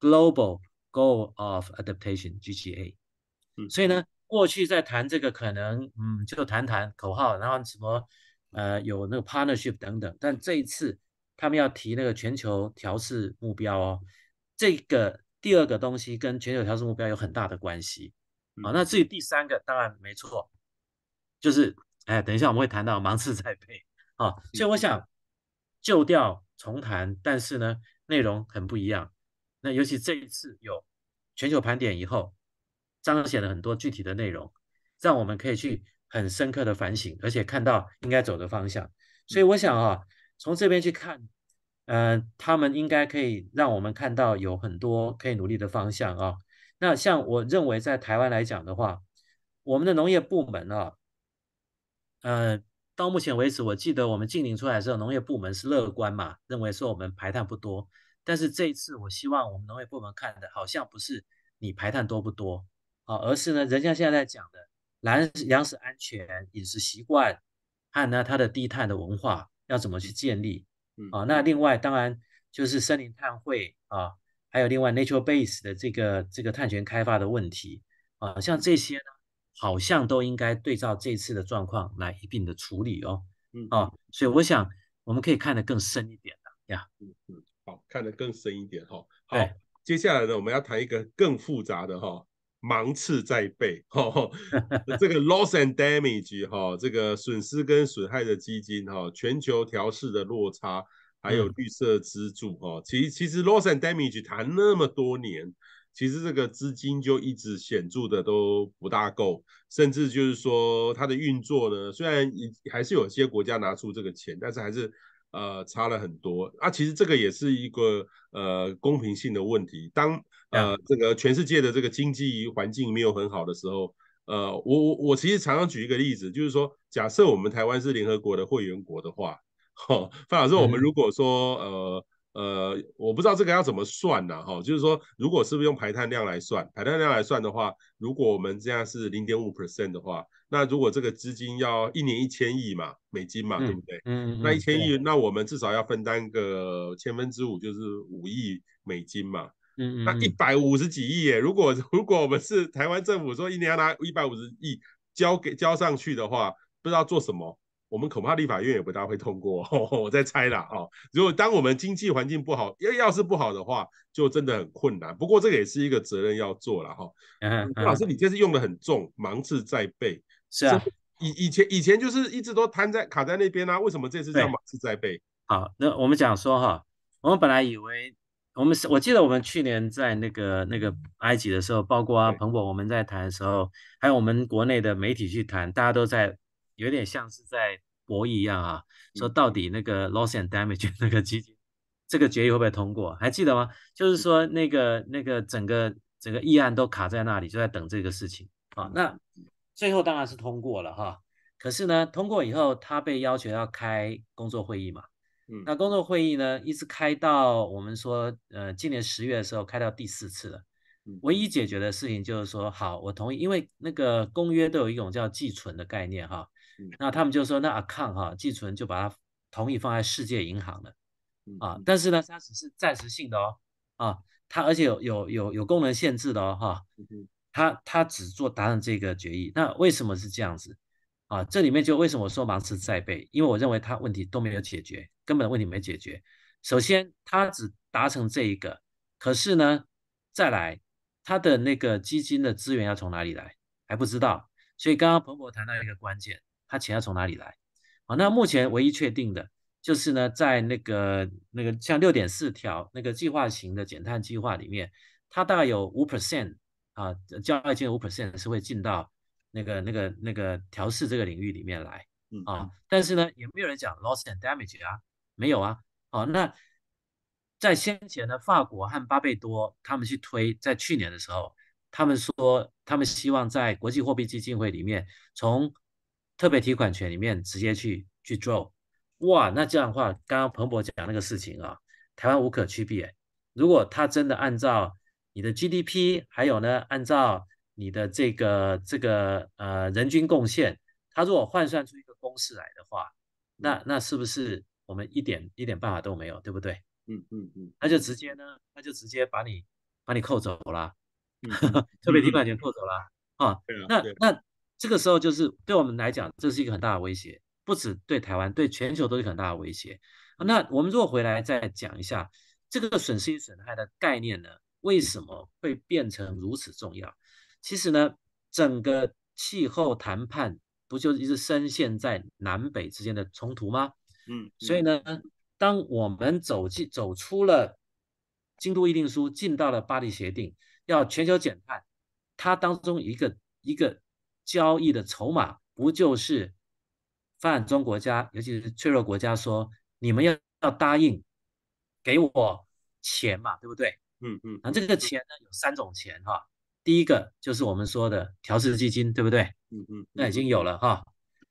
，Global Goal of Adaptation (GGA)。嗯，所以呢，过去在谈这个可能，嗯，就谈谈口号，然后什么，呃，有那个 partnership 等等，但这一次。他们要提那个全球调试目标哦，这个第二个东西跟全球调试目标有很大的关系啊。那至于第三个，当然没错，就是哎，等一下我们会谈到盲刺在背。啊。所以我想旧调重谈，但是呢，内容很不一样。那尤其这一次有全球盘点以后，彰显了很多具体的内容，让我们可以去很深刻的反省，而且看到应该走的方向。所以我想啊。从这边去看，呃，他们应该可以让我们看到有很多可以努力的方向啊。那像我认为在台湾来讲的话，我们的农业部门啊，嗯，到目前为止，我记得我们进领出来时候，农业部门是乐观嘛，认为说我们排碳不多。但是这一次，我希望我们农业部门看的，好像不是你排碳多不多啊，而是呢，人家现在讲的粮粮食安全、饮食习惯，还有呢，它的低碳的文化。要怎么去建立？啊，那另外当然就是森林碳汇啊，还有另外 n a t u r e base 的这个这个碳权开发的问题啊，像这些呢，好像都应该对照这次的状况来一并的处理哦。嗯啊，所以我想我们可以看得更深一点的呀。嗯嗯，好，看得更深一点哈。好，接下来呢，我们要谈一个更复杂的哈。芒刺在背，哈，这个 loss and damage 哈，这个损失跟损害的基金哈，全球调试的落差，还有绿色资助哈，其实其实 loss and damage 谈那么多年，其实这个资金就一直显著的都不大够，甚至就是说它的运作呢，虽然还是有些国家拿出这个钱，但是还是呃差了很多。啊，其实这个也是一个呃公平性的问题。当呃，这个全世界的这个经济环境没有很好的时候，呃，我我我其实常常举一个例子，就是说，假设我们台湾是联合国的会员国的话，哈，范老师，我们如果说，呃呃，我不知道这个要怎么算呢，哈，就是说，如果是不是用排碳量来算，排碳量来算的话，如果我们这样是零点五 percent 的话，那如果这个资金要一年一千亿嘛，美金嘛，对不对？嗯嗯，那一千亿，那我们至少要分担个千分之五，就是五亿美金嘛。那一百五十几亿耶，如果如果我们是台湾政府说一年要拿一百五十亿交给交上去的话，不知道做什么，我们恐怕立法院也不大会通过。我在猜啦哦。如果当我们经济环境不好，要要是不好的话，就真的很困难。不过这个也是一个责任要做了哈。嗯，老师，你这次用的很重，盲刺在背。是啊，以以前以前就是一直都摊在卡在那边啊，为什么这次叫芒盲在背？好，那我们讲说哈，我们本来以为。我们是，我记得我们去年在那个那个埃及的时候，包括啊彭博我们在谈的时候，还有我们国内的媒体去谈，大家都在有点像是在博弈一样啊，说到底那个 loss and damage 那个基金这个决议会不会通过，还记得吗？就是说那个那个整个整个议案都卡在那里，就在等这个事情啊。那最后当然是通过了哈，可是呢，通过以后他被要求要开工作会议嘛。那工作会议呢，一直开到我们说，呃，今年十月的时候开到第四次了。唯一解决的事情就是说，好，我同意，因为那个公约都有一种叫寄存的概念哈。那他们就说，那 account 哈寄存就把它同意放在世界银行了啊。但是呢，它只是暂时性的哦啊，它而且有有有有功能限制的哦哈。它它只做达成这个决议。那为什么是这样子啊？这里面就为什么说芒刺在背，因为我认为它问题都没有解决。根本问题没解决。首先，他只达成这一个，可是呢，再来他的那个基金的资源要从哪里来还不知道。所以刚刚彭博谈到一个关键，他钱要从哪里来？好，那目前唯一确定的就是呢，在那个那个像六点四条那个计划型的减碳计划里面，它大概有五 percent 啊，交易金五 percent 是会进到那个那个那个调试这个领域里面来啊。但是呢，也没有人讲 loss and damage 啊。没有啊，好，那在先前的法国和巴贝多，他们去推，在去年的时候，他们说他们希望在国际货币基金会里面，从特别提款权里面直接去去做。哇，那这样的话，刚刚彭博讲那个事情啊，台湾无可区别。如果他真的按照你的 GDP，还有呢，按照你的这个这个呃人均贡献，他如果换算出一个公式来的话，那那是不是？我们一点一点办法都没有，对不对？嗯嗯嗯，那就直接呢，那就直接把你把你扣走了，特别你把钱扣走了啊。那那这个时候就是对我们来讲，这是一个很大的威胁，不止对台湾，对全球都是很大的威胁。那我们若回来再讲一下这个损失与损害的概念呢？为什么会变成如此重要？其实呢，整个气候谈判不就是一直深陷在南北之间的冲突吗？嗯，所以呢，当我们走进走出了京都议定书，进到了巴黎协定，要全球减碳，它当中一个一个交易的筹码，不就是发展中国家，尤其是脆弱国家，说你们要要答应给我钱嘛，对不对？嗯嗯，那这个钱呢有三种钱哈，第一个就是我们说的调试基金，对不对？嗯嗯，那已经有了哈，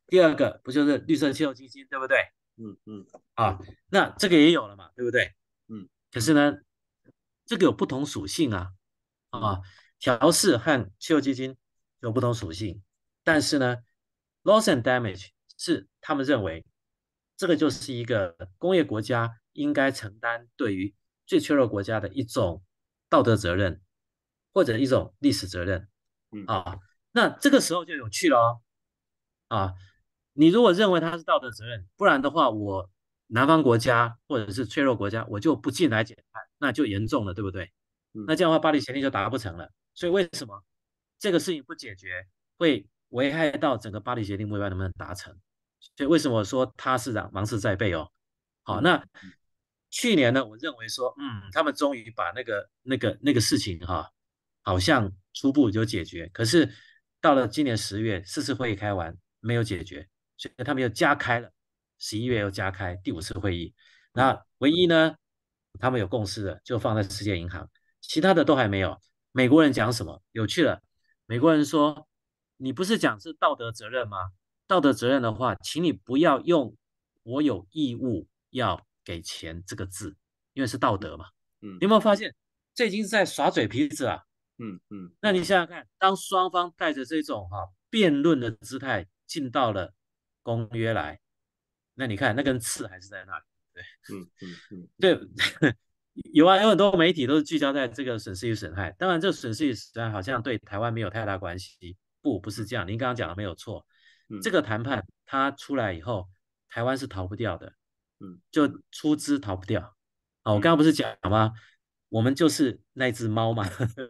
第二个不就是绿色气候基金，对不对？嗯嗯啊，那这个也有了嘛，对不对？嗯。可是呢，这个有不同属性啊啊，调试和气候基金有不同属性。但是呢，loss and damage 是他们认为这个就是一个工业国家应该承担对于最脆弱国家的一种道德责任或者一种历史责任啊。那这个时候就有趣了啊。你如果认为他是道德责任，不然的话，我南方国家或者是脆弱国家，我就不进来解那就严重了，对不对？那这样的话，巴黎协定就达不成了。所以为什么这个事情不解决，会危害到整个巴黎协定目标能不能达成？所以为什么说他是让芒室在背哦？好，那去年呢，我认为说，嗯，他们终于把那个那个那个事情哈，好像初步就解决，可是到了今年十月，四次会议开完，没有解决。所以他们又加开了，十一月又加开第五次会议。那唯一呢，他们有共识的就放在世界银行，其他的都还没有。美国人讲什么？有趣了，美国人说：“你不是讲是道德责任吗？道德责任的话，请你不要用‘我有义务要给钱’这个字，因为是道德嘛。”嗯，你有没有发现这已经是在耍嘴皮子啊？嗯嗯。那你想想看，当双方带着这种哈辩论的姿态进到了。公约来，那你看那根刺还是在那里，对，嗯嗯嗯，对，有啊，有很多媒体都是聚焦在这个损失与损害。当然，这损失与损害好像对台湾没有太大关系。不，不是这样。您刚刚讲的没有错。这个谈判它出来以后，台湾是逃不掉的。嗯，就出资逃不掉。好，我刚刚不是讲吗？我们就是那只猫嘛。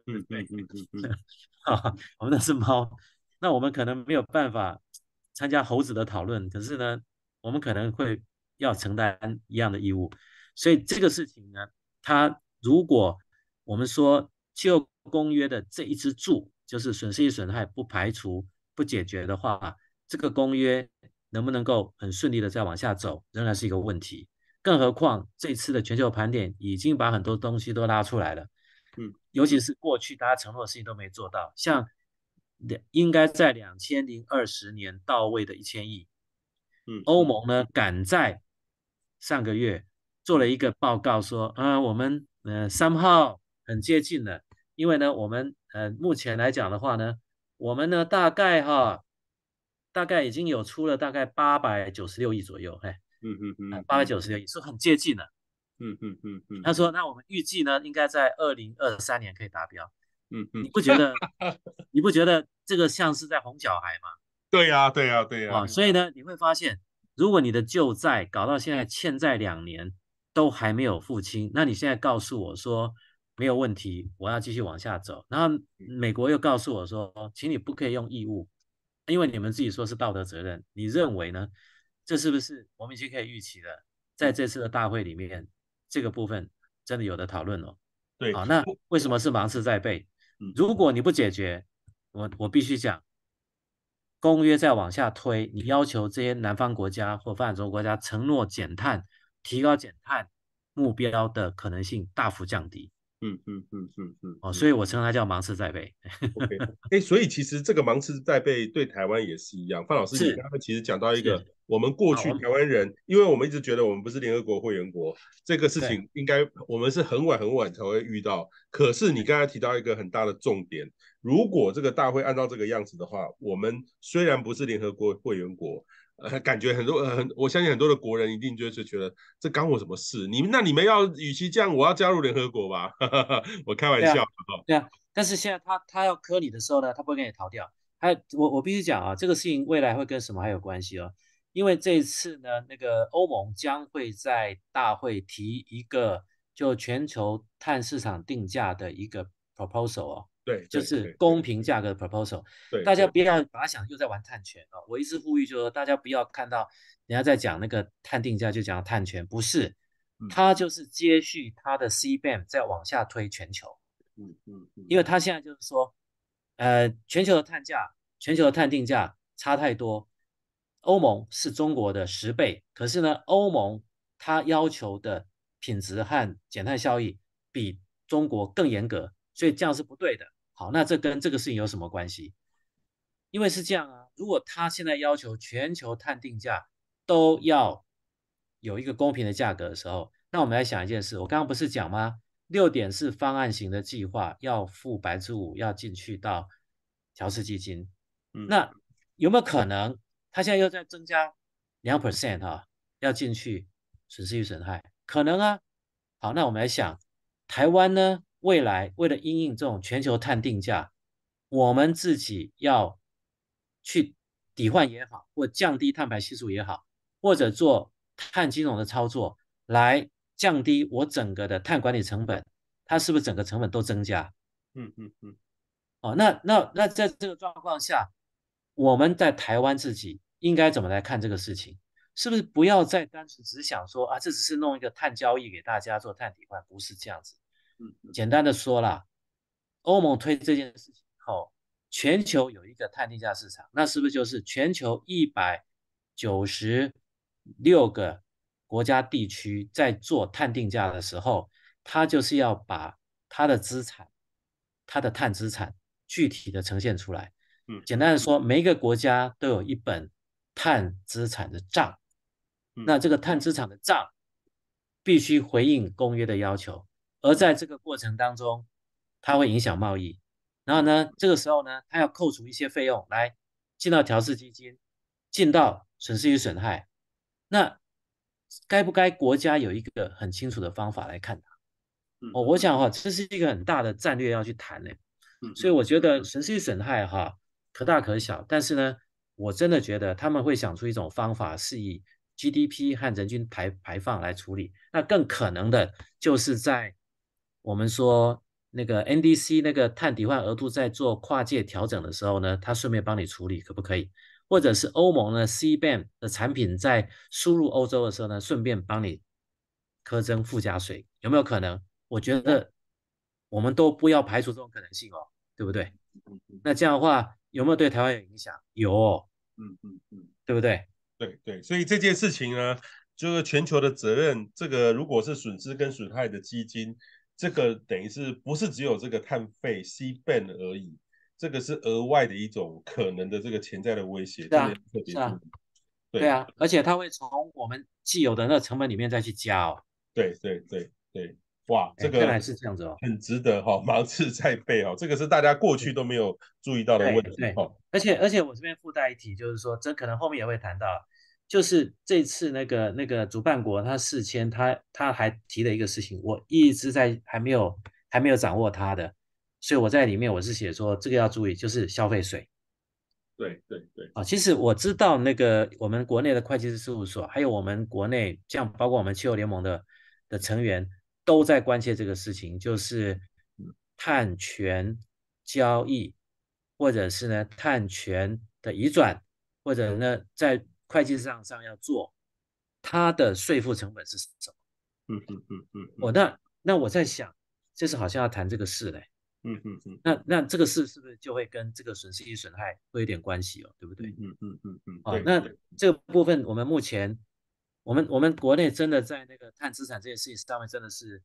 嗯嗯嗯嗯。啊，我们那是猫，那我们可能没有办法。参加猴子的讨论，可是呢，我们可能会要承担一样的义务，所以这个事情呢，它如果我们说就公约的这一支柱就是损失与损害不排除不解决的话，这个公约能不能够很顺利的再往下走，仍然是一个问题。更何况这次的全球盘点已经把很多东西都拉出来了，嗯，尤其是过去大家承诺的事情都没做到，像。两应该在两千零二十年到位的一千亿，嗯，欧盟呢赶在上个月做了一个报告说，啊，我们呃三号很接近了，因为呢我们呃目前来讲的话呢，我们呢大概哈大概已经有出了大概八百九十六亿左右，嘿，嗯嗯嗯，八百九十六亿是很接近了，嗯嗯嗯嗯，他说那我们预计呢应该在二零二三年可以达标。嗯，你不觉得 你不觉得这个像是在哄小孩吗？对呀，对呀，对呀。啊，所以呢，你会发现，如果你的旧债搞到现在欠债两年都还没有付清，那你现在告诉我说没有问题，我要继续往下走。然后美国又告诉我说，请你不可以用义务，因为你们自己说是道德责任。你认为呢？这是不是我们已经可以预期的？在这次的大会里面，这个部分真的有的讨论了。对好，那为什么是芒刺在背？如果你不解决，我我必须讲，公约再往下推，你要求这些南方国家或发展中国家承诺减碳、提高减碳目标的可能性大幅降低。嗯嗯嗯嗯嗯哦，所以我称他叫芒刺在背。OK，哎，所以其实这个芒刺在背对台湾也是一样。范老师，你刚刚其实讲到一个，我们过去台湾人，因为我们一直觉得我们不是联合国会员国，这个事情应该我们是很晚很晚才会遇到。可是你刚才提到一个很大的重点，如果这个大会按照这个样子的话，我们虽然不是联合国会员国。呃，感觉很多呃，我相信很多的国人一定就是觉得这干我什么事？你们那你们要与其这样，我要加入联合国吧？我开玩笑，对啊。但是现在他他要磕你的时候呢，他不会跟你逃掉。他我我必须讲啊，这个事情未来会跟什么还有关系哦？因为这次呢，那个欧盟将会在大会提一个就全球碳市场定价的一个 proposal 哦。对，就是公平价格的 proposal。对，大家不要把它想又在玩碳权啊！我一直呼吁就说，大家不要看到人家在讲那个碳定价就讲碳权，不是，它就是接续它的 CBAM 在往下推全球。嗯嗯，因为它现在就是说，呃，全球的碳价、全球的碳定价差太多，欧盟是中国的十倍，可是呢，欧盟它要求的品质和减碳效益比中国更严格，所以这样是不对的。好，那这跟这个事情有什么关系？因为是这样啊，如果他现在要求全球碳定价都要有一个公平的价格的时候，那我们来想一件事，我刚刚不是讲吗？六点四方案型的计划要付百分之五要进去到调试基金，那有没有可能他现在又在增加两 percent 啊？要进去损失与损害，可能啊。好，那我们来想台湾呢？未来为了应应这种全球碳定价，我们自己要去抵换也好，或降低碳排系数也好，或者做碳金融的操作，来降低我整个的碳管理成本，它是不是整个成本都增加？嗯嗯嗯。哦，那那那在这个状况下，我们在台湾自己应该怎么来看这个事情？是不是不要再单纯只想说啊，这只是弄一个碳交易给大家做碳抵换，不是这样子？简单的说啦，欧盟推这件事情后，全球有一个碳定价市场，那是不是就是全球一百九十六个国家地区在做碳定价的时候，它就是要把它的资产、它的碳资产具体的呈现出来。嗯，简单的说，每一个国家都有一本碳资产的账，那这个碳资产的账必须回应公约的要求。而在这个过程当中，它会影响贸易。然后呢，这个时候呢，它要扣除一些费用来进到调试基金，进到损失与损害。那该不该国家有一个很清楚的方法来看它？哦，我想哈，这是一个很大的战略要去谈嘞。所以我觉得损失与损害哈，可大可小。但是呢，我真的觉得他们会想出一种方法，是以 GDP 和人均排排放来处理。那更可能的就是在我们说那个 NDC 那个碳抵换额度在做跨界调整的时候呢，他顺便帮你处理，可不可以？或者是欧盟呢，CBAM 的产品在输入欧洲的时候呢，顺便帮你苛征附加税，有没有可能？我觉得我们都不要排除这种可能性哦，对不对？那这样的话有没有对台湾有影响？有，嗯嗯嗯，对不对？对对，所以这件事情呢，就是全球的责任，这个如果是损失跟损害的基金。这个等于是不是只有这个碳费、C 费而已？这个是额外的一种可能的这个潜在的威胁，特别特别多。对啊，而且它会从我们既有的那成本里面再去加哦。对对对对，哇，看来是这样子哦，很值得哈，盲刺再背哦，这个是大家过去都没有注意到的问题哈。而且而且我这边附带一提，就是说这可能后面也会谈到。就是这次那个那个主办国他事前他他还提了一个事情，我一直在还没有还没有掌握他的，所以我在里面我是写说这个要注意，就是消费税。对对对，啊，其实我知道那个我们国内的会计师事务所，还有我们国内像包括我们气候联盟的的成员都在关切这个事情，就是碳权交易，或者是呢碳权的移转，或者呢在。会计账上要做，它的税负成本是什么？嗯嗯嗯嗯，我那那我在想，这是好像要谈这个事嘞。嗯嗯嗯，那那这个事是不是就会跟这个损失与损害会有点关系哦？对不对？嗯嗯嗯嗯，哦，那这个部分我们目前，我们我们国内真的在那个碳资产这件事情上面真的是，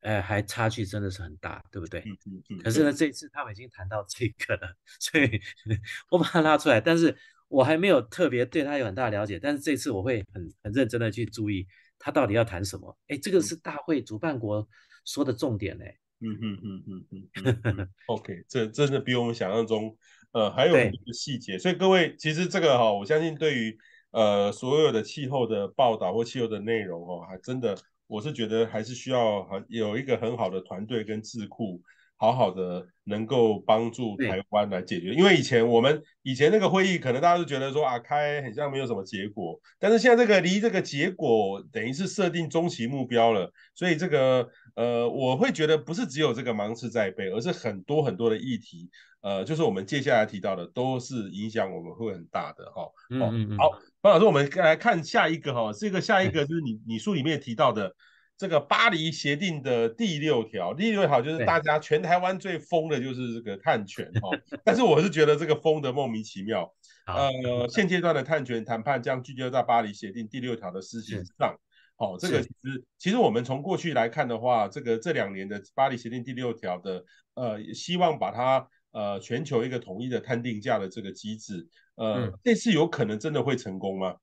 哎，还差距真的是很大，对不对？嗯嗯嗯。可是呢，这次他们已经谈到这个了，所以 我把它拉出来，但是。我还没有特别对他有很大的了解，但是这次我会很很认真的去注意他到底要谈什么。哎，这个是大会主办国说的重点呢。嗯嗯嗯嗯嗯。OK，这真的比我们想象中，呃，还有很个细节。所以各位，其实这个哈，我相信对于呃所有的气候的报道或气候的内容哦，还真的我是觉得还是需要很有一个很好的团队跟智库。好好的，能够帮助台湾来解决。因为以前我们以前那个会议，可能大家都觉得说啊，开很像没有什么结果。但是现在这个离这个结果，等于是设定中期目标了。所以这个呃，我会觉得不是只有这个芒刺在背，而是很多很多的议题，呃，就是我们接下来提到的，都是影响我们会很大的哈。嗯嗯嗯。好，方老师，我们来看下一个哈，这个下一个就是你你书里面提到的。这个巴黎协定的第六条，第六条就是大家全台湾最疯的就是这个碳权哈，但是我是觉得这个疯的莫名其妙。呃，现阶段的碳权谈判将聚焦在巴黎协定第六条的施行上。好，这个其实其实我们从过去来看的话，这个这两年的巴黎协定第六条的呃，希望把它呃全球一个统一的碳定价的这个机制，呃，这次有可能真的会成功吗？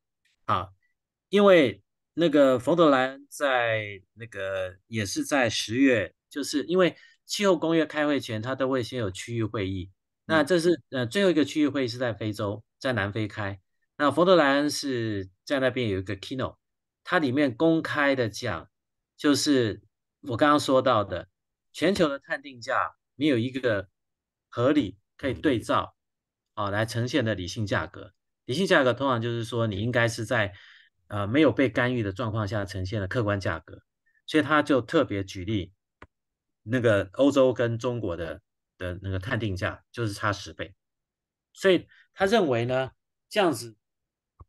啊，因为。那个冯德莱恩在那个也是在十月，就是因为气候公约开会前，他都会先有区域会议。那这是呃最后一个区域会议是在非洲，在南非开。那冯德莱恩是在那边有一个 keynote，里面公开的讲，就是我刚刚说到的全球的碳定价，没有一个合理可以对照啊来呈现的理性价格。理性价格通常就是说你应该是在。啊，没有被干预的状况下呈现的客观价格，所以他就特别举例，那个欧洲跟中国的的那个碳定价就是差十倍，所以他认为呢，这样子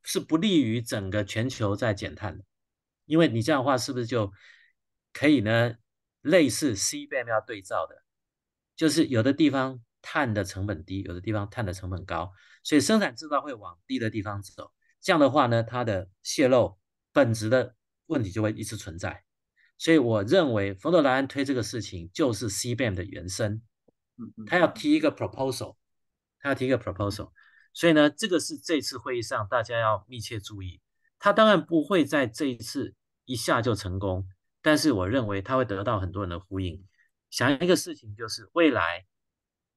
是不利于整个全球在减碳的，因为你这样的话是不是就可以呢，类似 CBA 要对照的，就是有的地方碳的成本低，有的地方碳的成本高，所以生产制造会往低的地方走。这样的话呢，它的泄露本质的问题就会一直存在。所以我认为，冯德莱恩推这个事情就是 c b a m 的原生，嗯嗯，他要提一个 proposal，他要提一个 proposal。所以呢，这个是这次会议上大家要密切注意。他当然不会在这一次一下就成功，但是我认为他会得到很多人的呼应。想一个事情就是未来，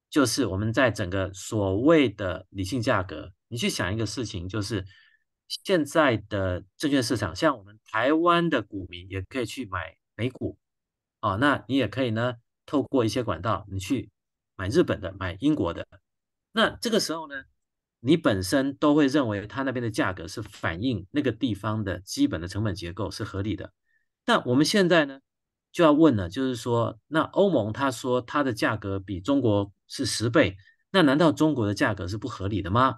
就是我们在整个所谓的理性价格，你去想一个事情就是。现在的证券市场，像我们台湾的股民也可以去买美股，哦，那你也可以呢，透过一些管道，你去买日本的，买英国的，那这个时候呢，你本身都会认为它那边的价格是反映那个地方的基本的成本结构是合理的。但我们现在呢，就要问了，就是说，那欧盟他说它的价格比中国是十倍，那难道中国的价格是不合理的吗？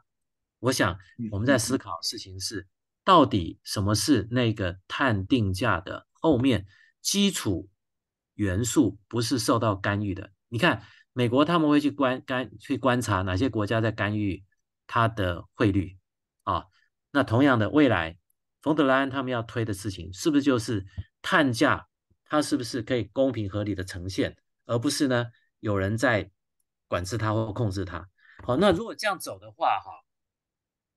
我想，我们在思考事情是，到底什么是那个碳定价的后面基础元素不是受到干预的？你看，美国他们会去观干去观察哪些国家在干预它的汇率啊？那同样的，未来冯德莱恩他们要推的事情，是不是就是碳价它是不是可以公平合理的呈现，而不是呢有人在管制它或控制它？好，那如果这样走的话，哈。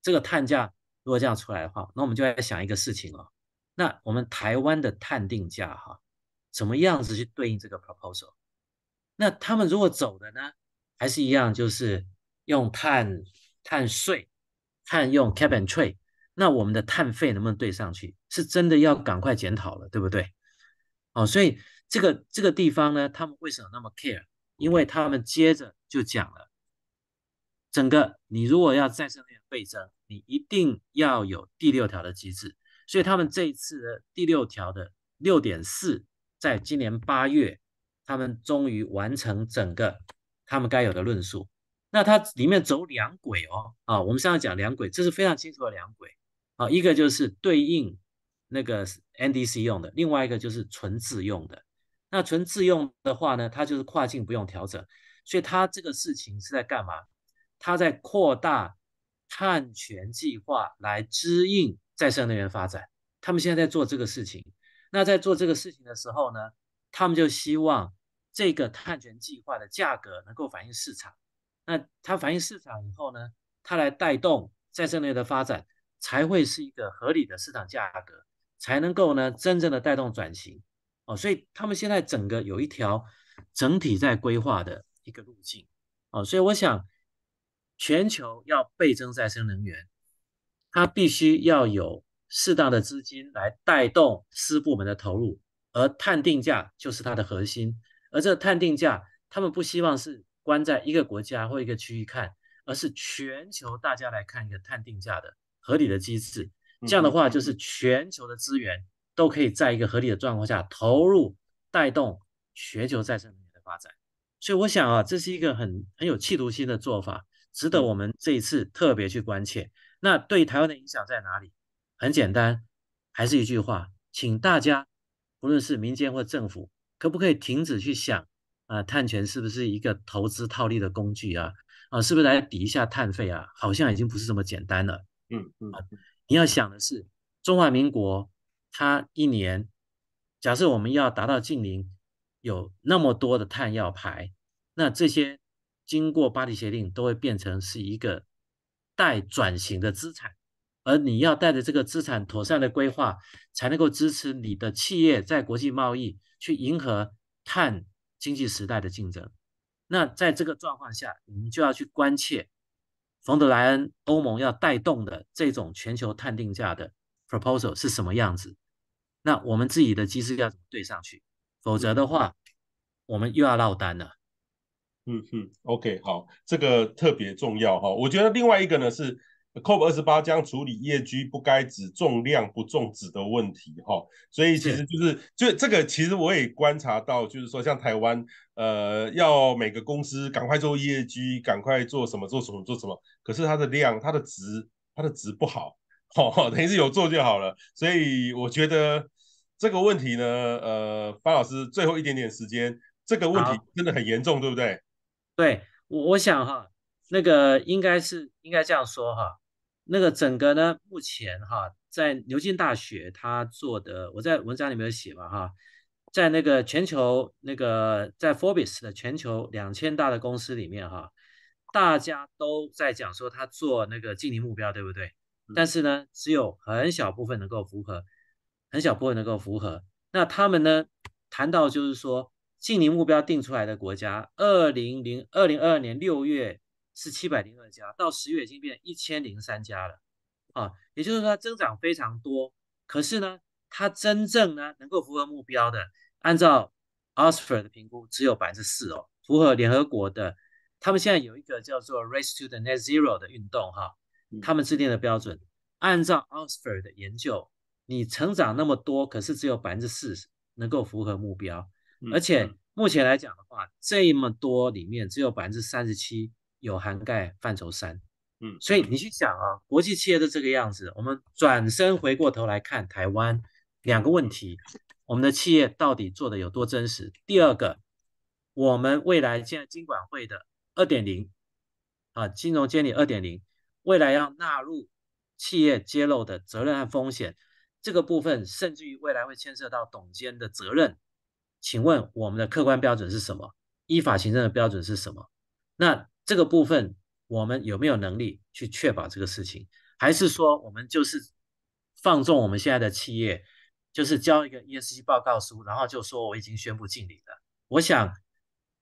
这个碳价如果这样出来的话，那我们就要想一个事情哦。那我们台湾的碳定价哈，怎么样子去对应这个 proposal？那他们如果走的呢，还是一样，就是用碳碳税，碳用 cap and trade。那我们的碳费能不能对上去？是真的要赶快检讨了，对不对？哦，所以这个这个地方呢，他们为什么那么 care？因为他们接着就讲了，整个你如果要再生能源。倍增，你一定要有第六条的机制，所以他们这一次的第六条的六点四，在今年八月，他们终于完成整个他们该有的论述。那它里面走两轨哦，啊，我们现在讲两轨，这是非常清楚的两轨啊，一个就是对应那个 NDC 用的，另外一个就是纯自用的。那纯自用的话呢，它就是跨境不用调整，所以它这个事情是在干嘛？它在扩大。碳权计划来支应再生能源发展，他们现在在做这个事情。那在做这个事情的时候呢，他们就希望这个碳权计划的价格能够反映市场。那它反映市场以后呢，它来带动再生能源的发展，才会是一个合理的市场价格，才能够呢真正的带动转型。哦，所以他们现在整个有一条整体在规划的一个路径。哦，所以我想。全球要倍增再生能源，它必须要有适当的资金来带动私部门的投入，而碳定价就是它的核心。而这个碳定价，他们不希望是关在一个国家或一个区域看，而是全球大家来看一个碳定价的合理的机制。这样的话，就是全球的资源都可以在一个合理的状况下投入，带动全球再生能源的发展。所以，我想啊，这是一个很很有企图心的做法。值得我们这一次特别去关切。那对台湾的影响在哪里？很简单，还是一句话，请大家，不论是民间或政府，可不可以停止去想啊，碳权是不是一个投资套利的工具啊？啊，是不是来抵一下碳费啊？好像已经不是这么简单了。嗯嗯，你要想的是，中华民国它一年，假设我们要达到近零，有那么多的碳要排，那这些。经过巴黎协定，都会变成是一个待转型的资产，而你要带着这个资产妥善的规划，才能够支持你的企业在国际贸易去迎合碳经济时代的竞争。那在这个状况下，我们就要去关切冯德莱恩欧盟要带动的这种全球碳定价的 proposal 是什么样子，那我们自己的机制要怎么对上去？否则的话，我们又要落单了。嗯哼，OK，好，这个特别重要哈。我觉得另外一个呢是，COP 二十八将处理业绩不该只重量不重质的问题哈。所以其实就是就这个，其实我也观察到，就是说像台湾，呃，要每个公司赶快做业绩，赶快做什么做什么做什么。可是它的量、它的值、它的值不好，哦，等于是有做就好了。所以我觉得这个问题呢，呃，方老师最后一点点时间，这个问题真的很严重，对不对？对我我想哈，那个应该是应该这样说哈，那个整个呢，目前哈，在牛津大学他做的，我在文章里面有写嘛哈，在那个全球那个在 Forbes 的全球两千大的公司里面哈，大家都在讲说他做那个净零目标对不对？但是呢，只有很小部分能够符合，很小部分能够符合。那他们呢，谈到就是说。净零目标定出来的国家，二零零二零二二年六月是七百零二家，到十月已经变一千零三家了。啊，也就是说它增长非常多，可是呢，它真正呢能够符合目标的，按照 Oxford 的评估，只有百分之四哦，符合联合国的。他们现在有一个叫做 Race to the Net Zero 的运动哈，他们制定的标准，按照 Oxford 的研究，你成长那么多，可是只有百分之四能够符合目标。而且目前来讲的话，这么多里面只有百分之三十七有涵盖范畴三。嗯，所以你去想啊，国际企业的这个样子，我们转身回过头来看台湾，两个问题：我们的企业到底做的有多真实？第二个，我们未来现在金管会的二点零啊，金融监理二点零，未来要纳入企业揭露的责任和风险这个部分，甚至于未来会牵涉到董监的责任。请问我们的客观标准是什么？依法行政的标准是什么？那这个部分我们有没有能力去确保这个事情？还是说我们就是放纵我们现在的企业，就是交一个 ESG 报告书，然后就说我已经宣布禁令了？我想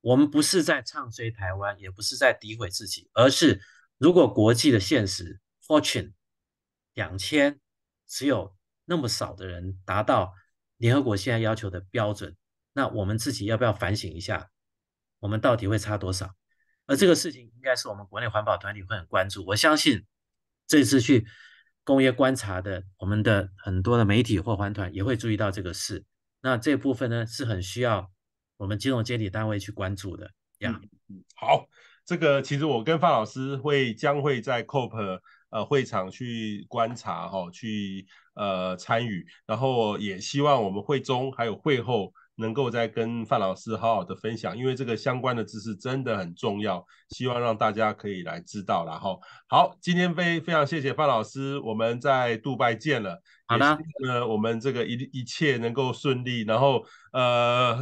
我们不是在唱衰台湾，也不是在诋毁自己，而是如果国际的现实 Fortune 两千只有那么少的人达到联合国现在要求的标准。那我们自己要不要反省一下？我们到底会差多少？而这个事情应该是我们国内环保团体会很关注。我相信这次去工业观察的我们的很多的媒体或环团也会注意到这个事。那这部分呢是很需要我们金融监理单位去关注的。呀。嗯。好，这个其实我跟范老师会将会在 COP 呃会场去观察哈，去呃参与，然后也希望我们会中还有会后。能够再跟范老师好好的分享，因为这个相关的知识真的很重要，希望让大家可以来知道然后好，今天非非常谢谢范老师，我们在杜拜见了。好的，呃，我们这个一一切能够顺利，然后呃，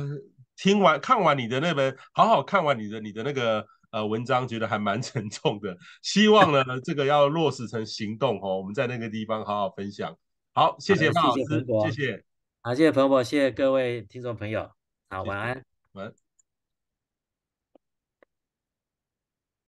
听完看完你的那本，好好看完你的你的那个呃文章，觉得还蛮 沉重的，希望呢这个要落实成行动哦。我们在那个地方好好分享。好，谢谢范老师，谢谢。好，谢谢彭博，谢谢各位听众朋友，好，晚安，晚。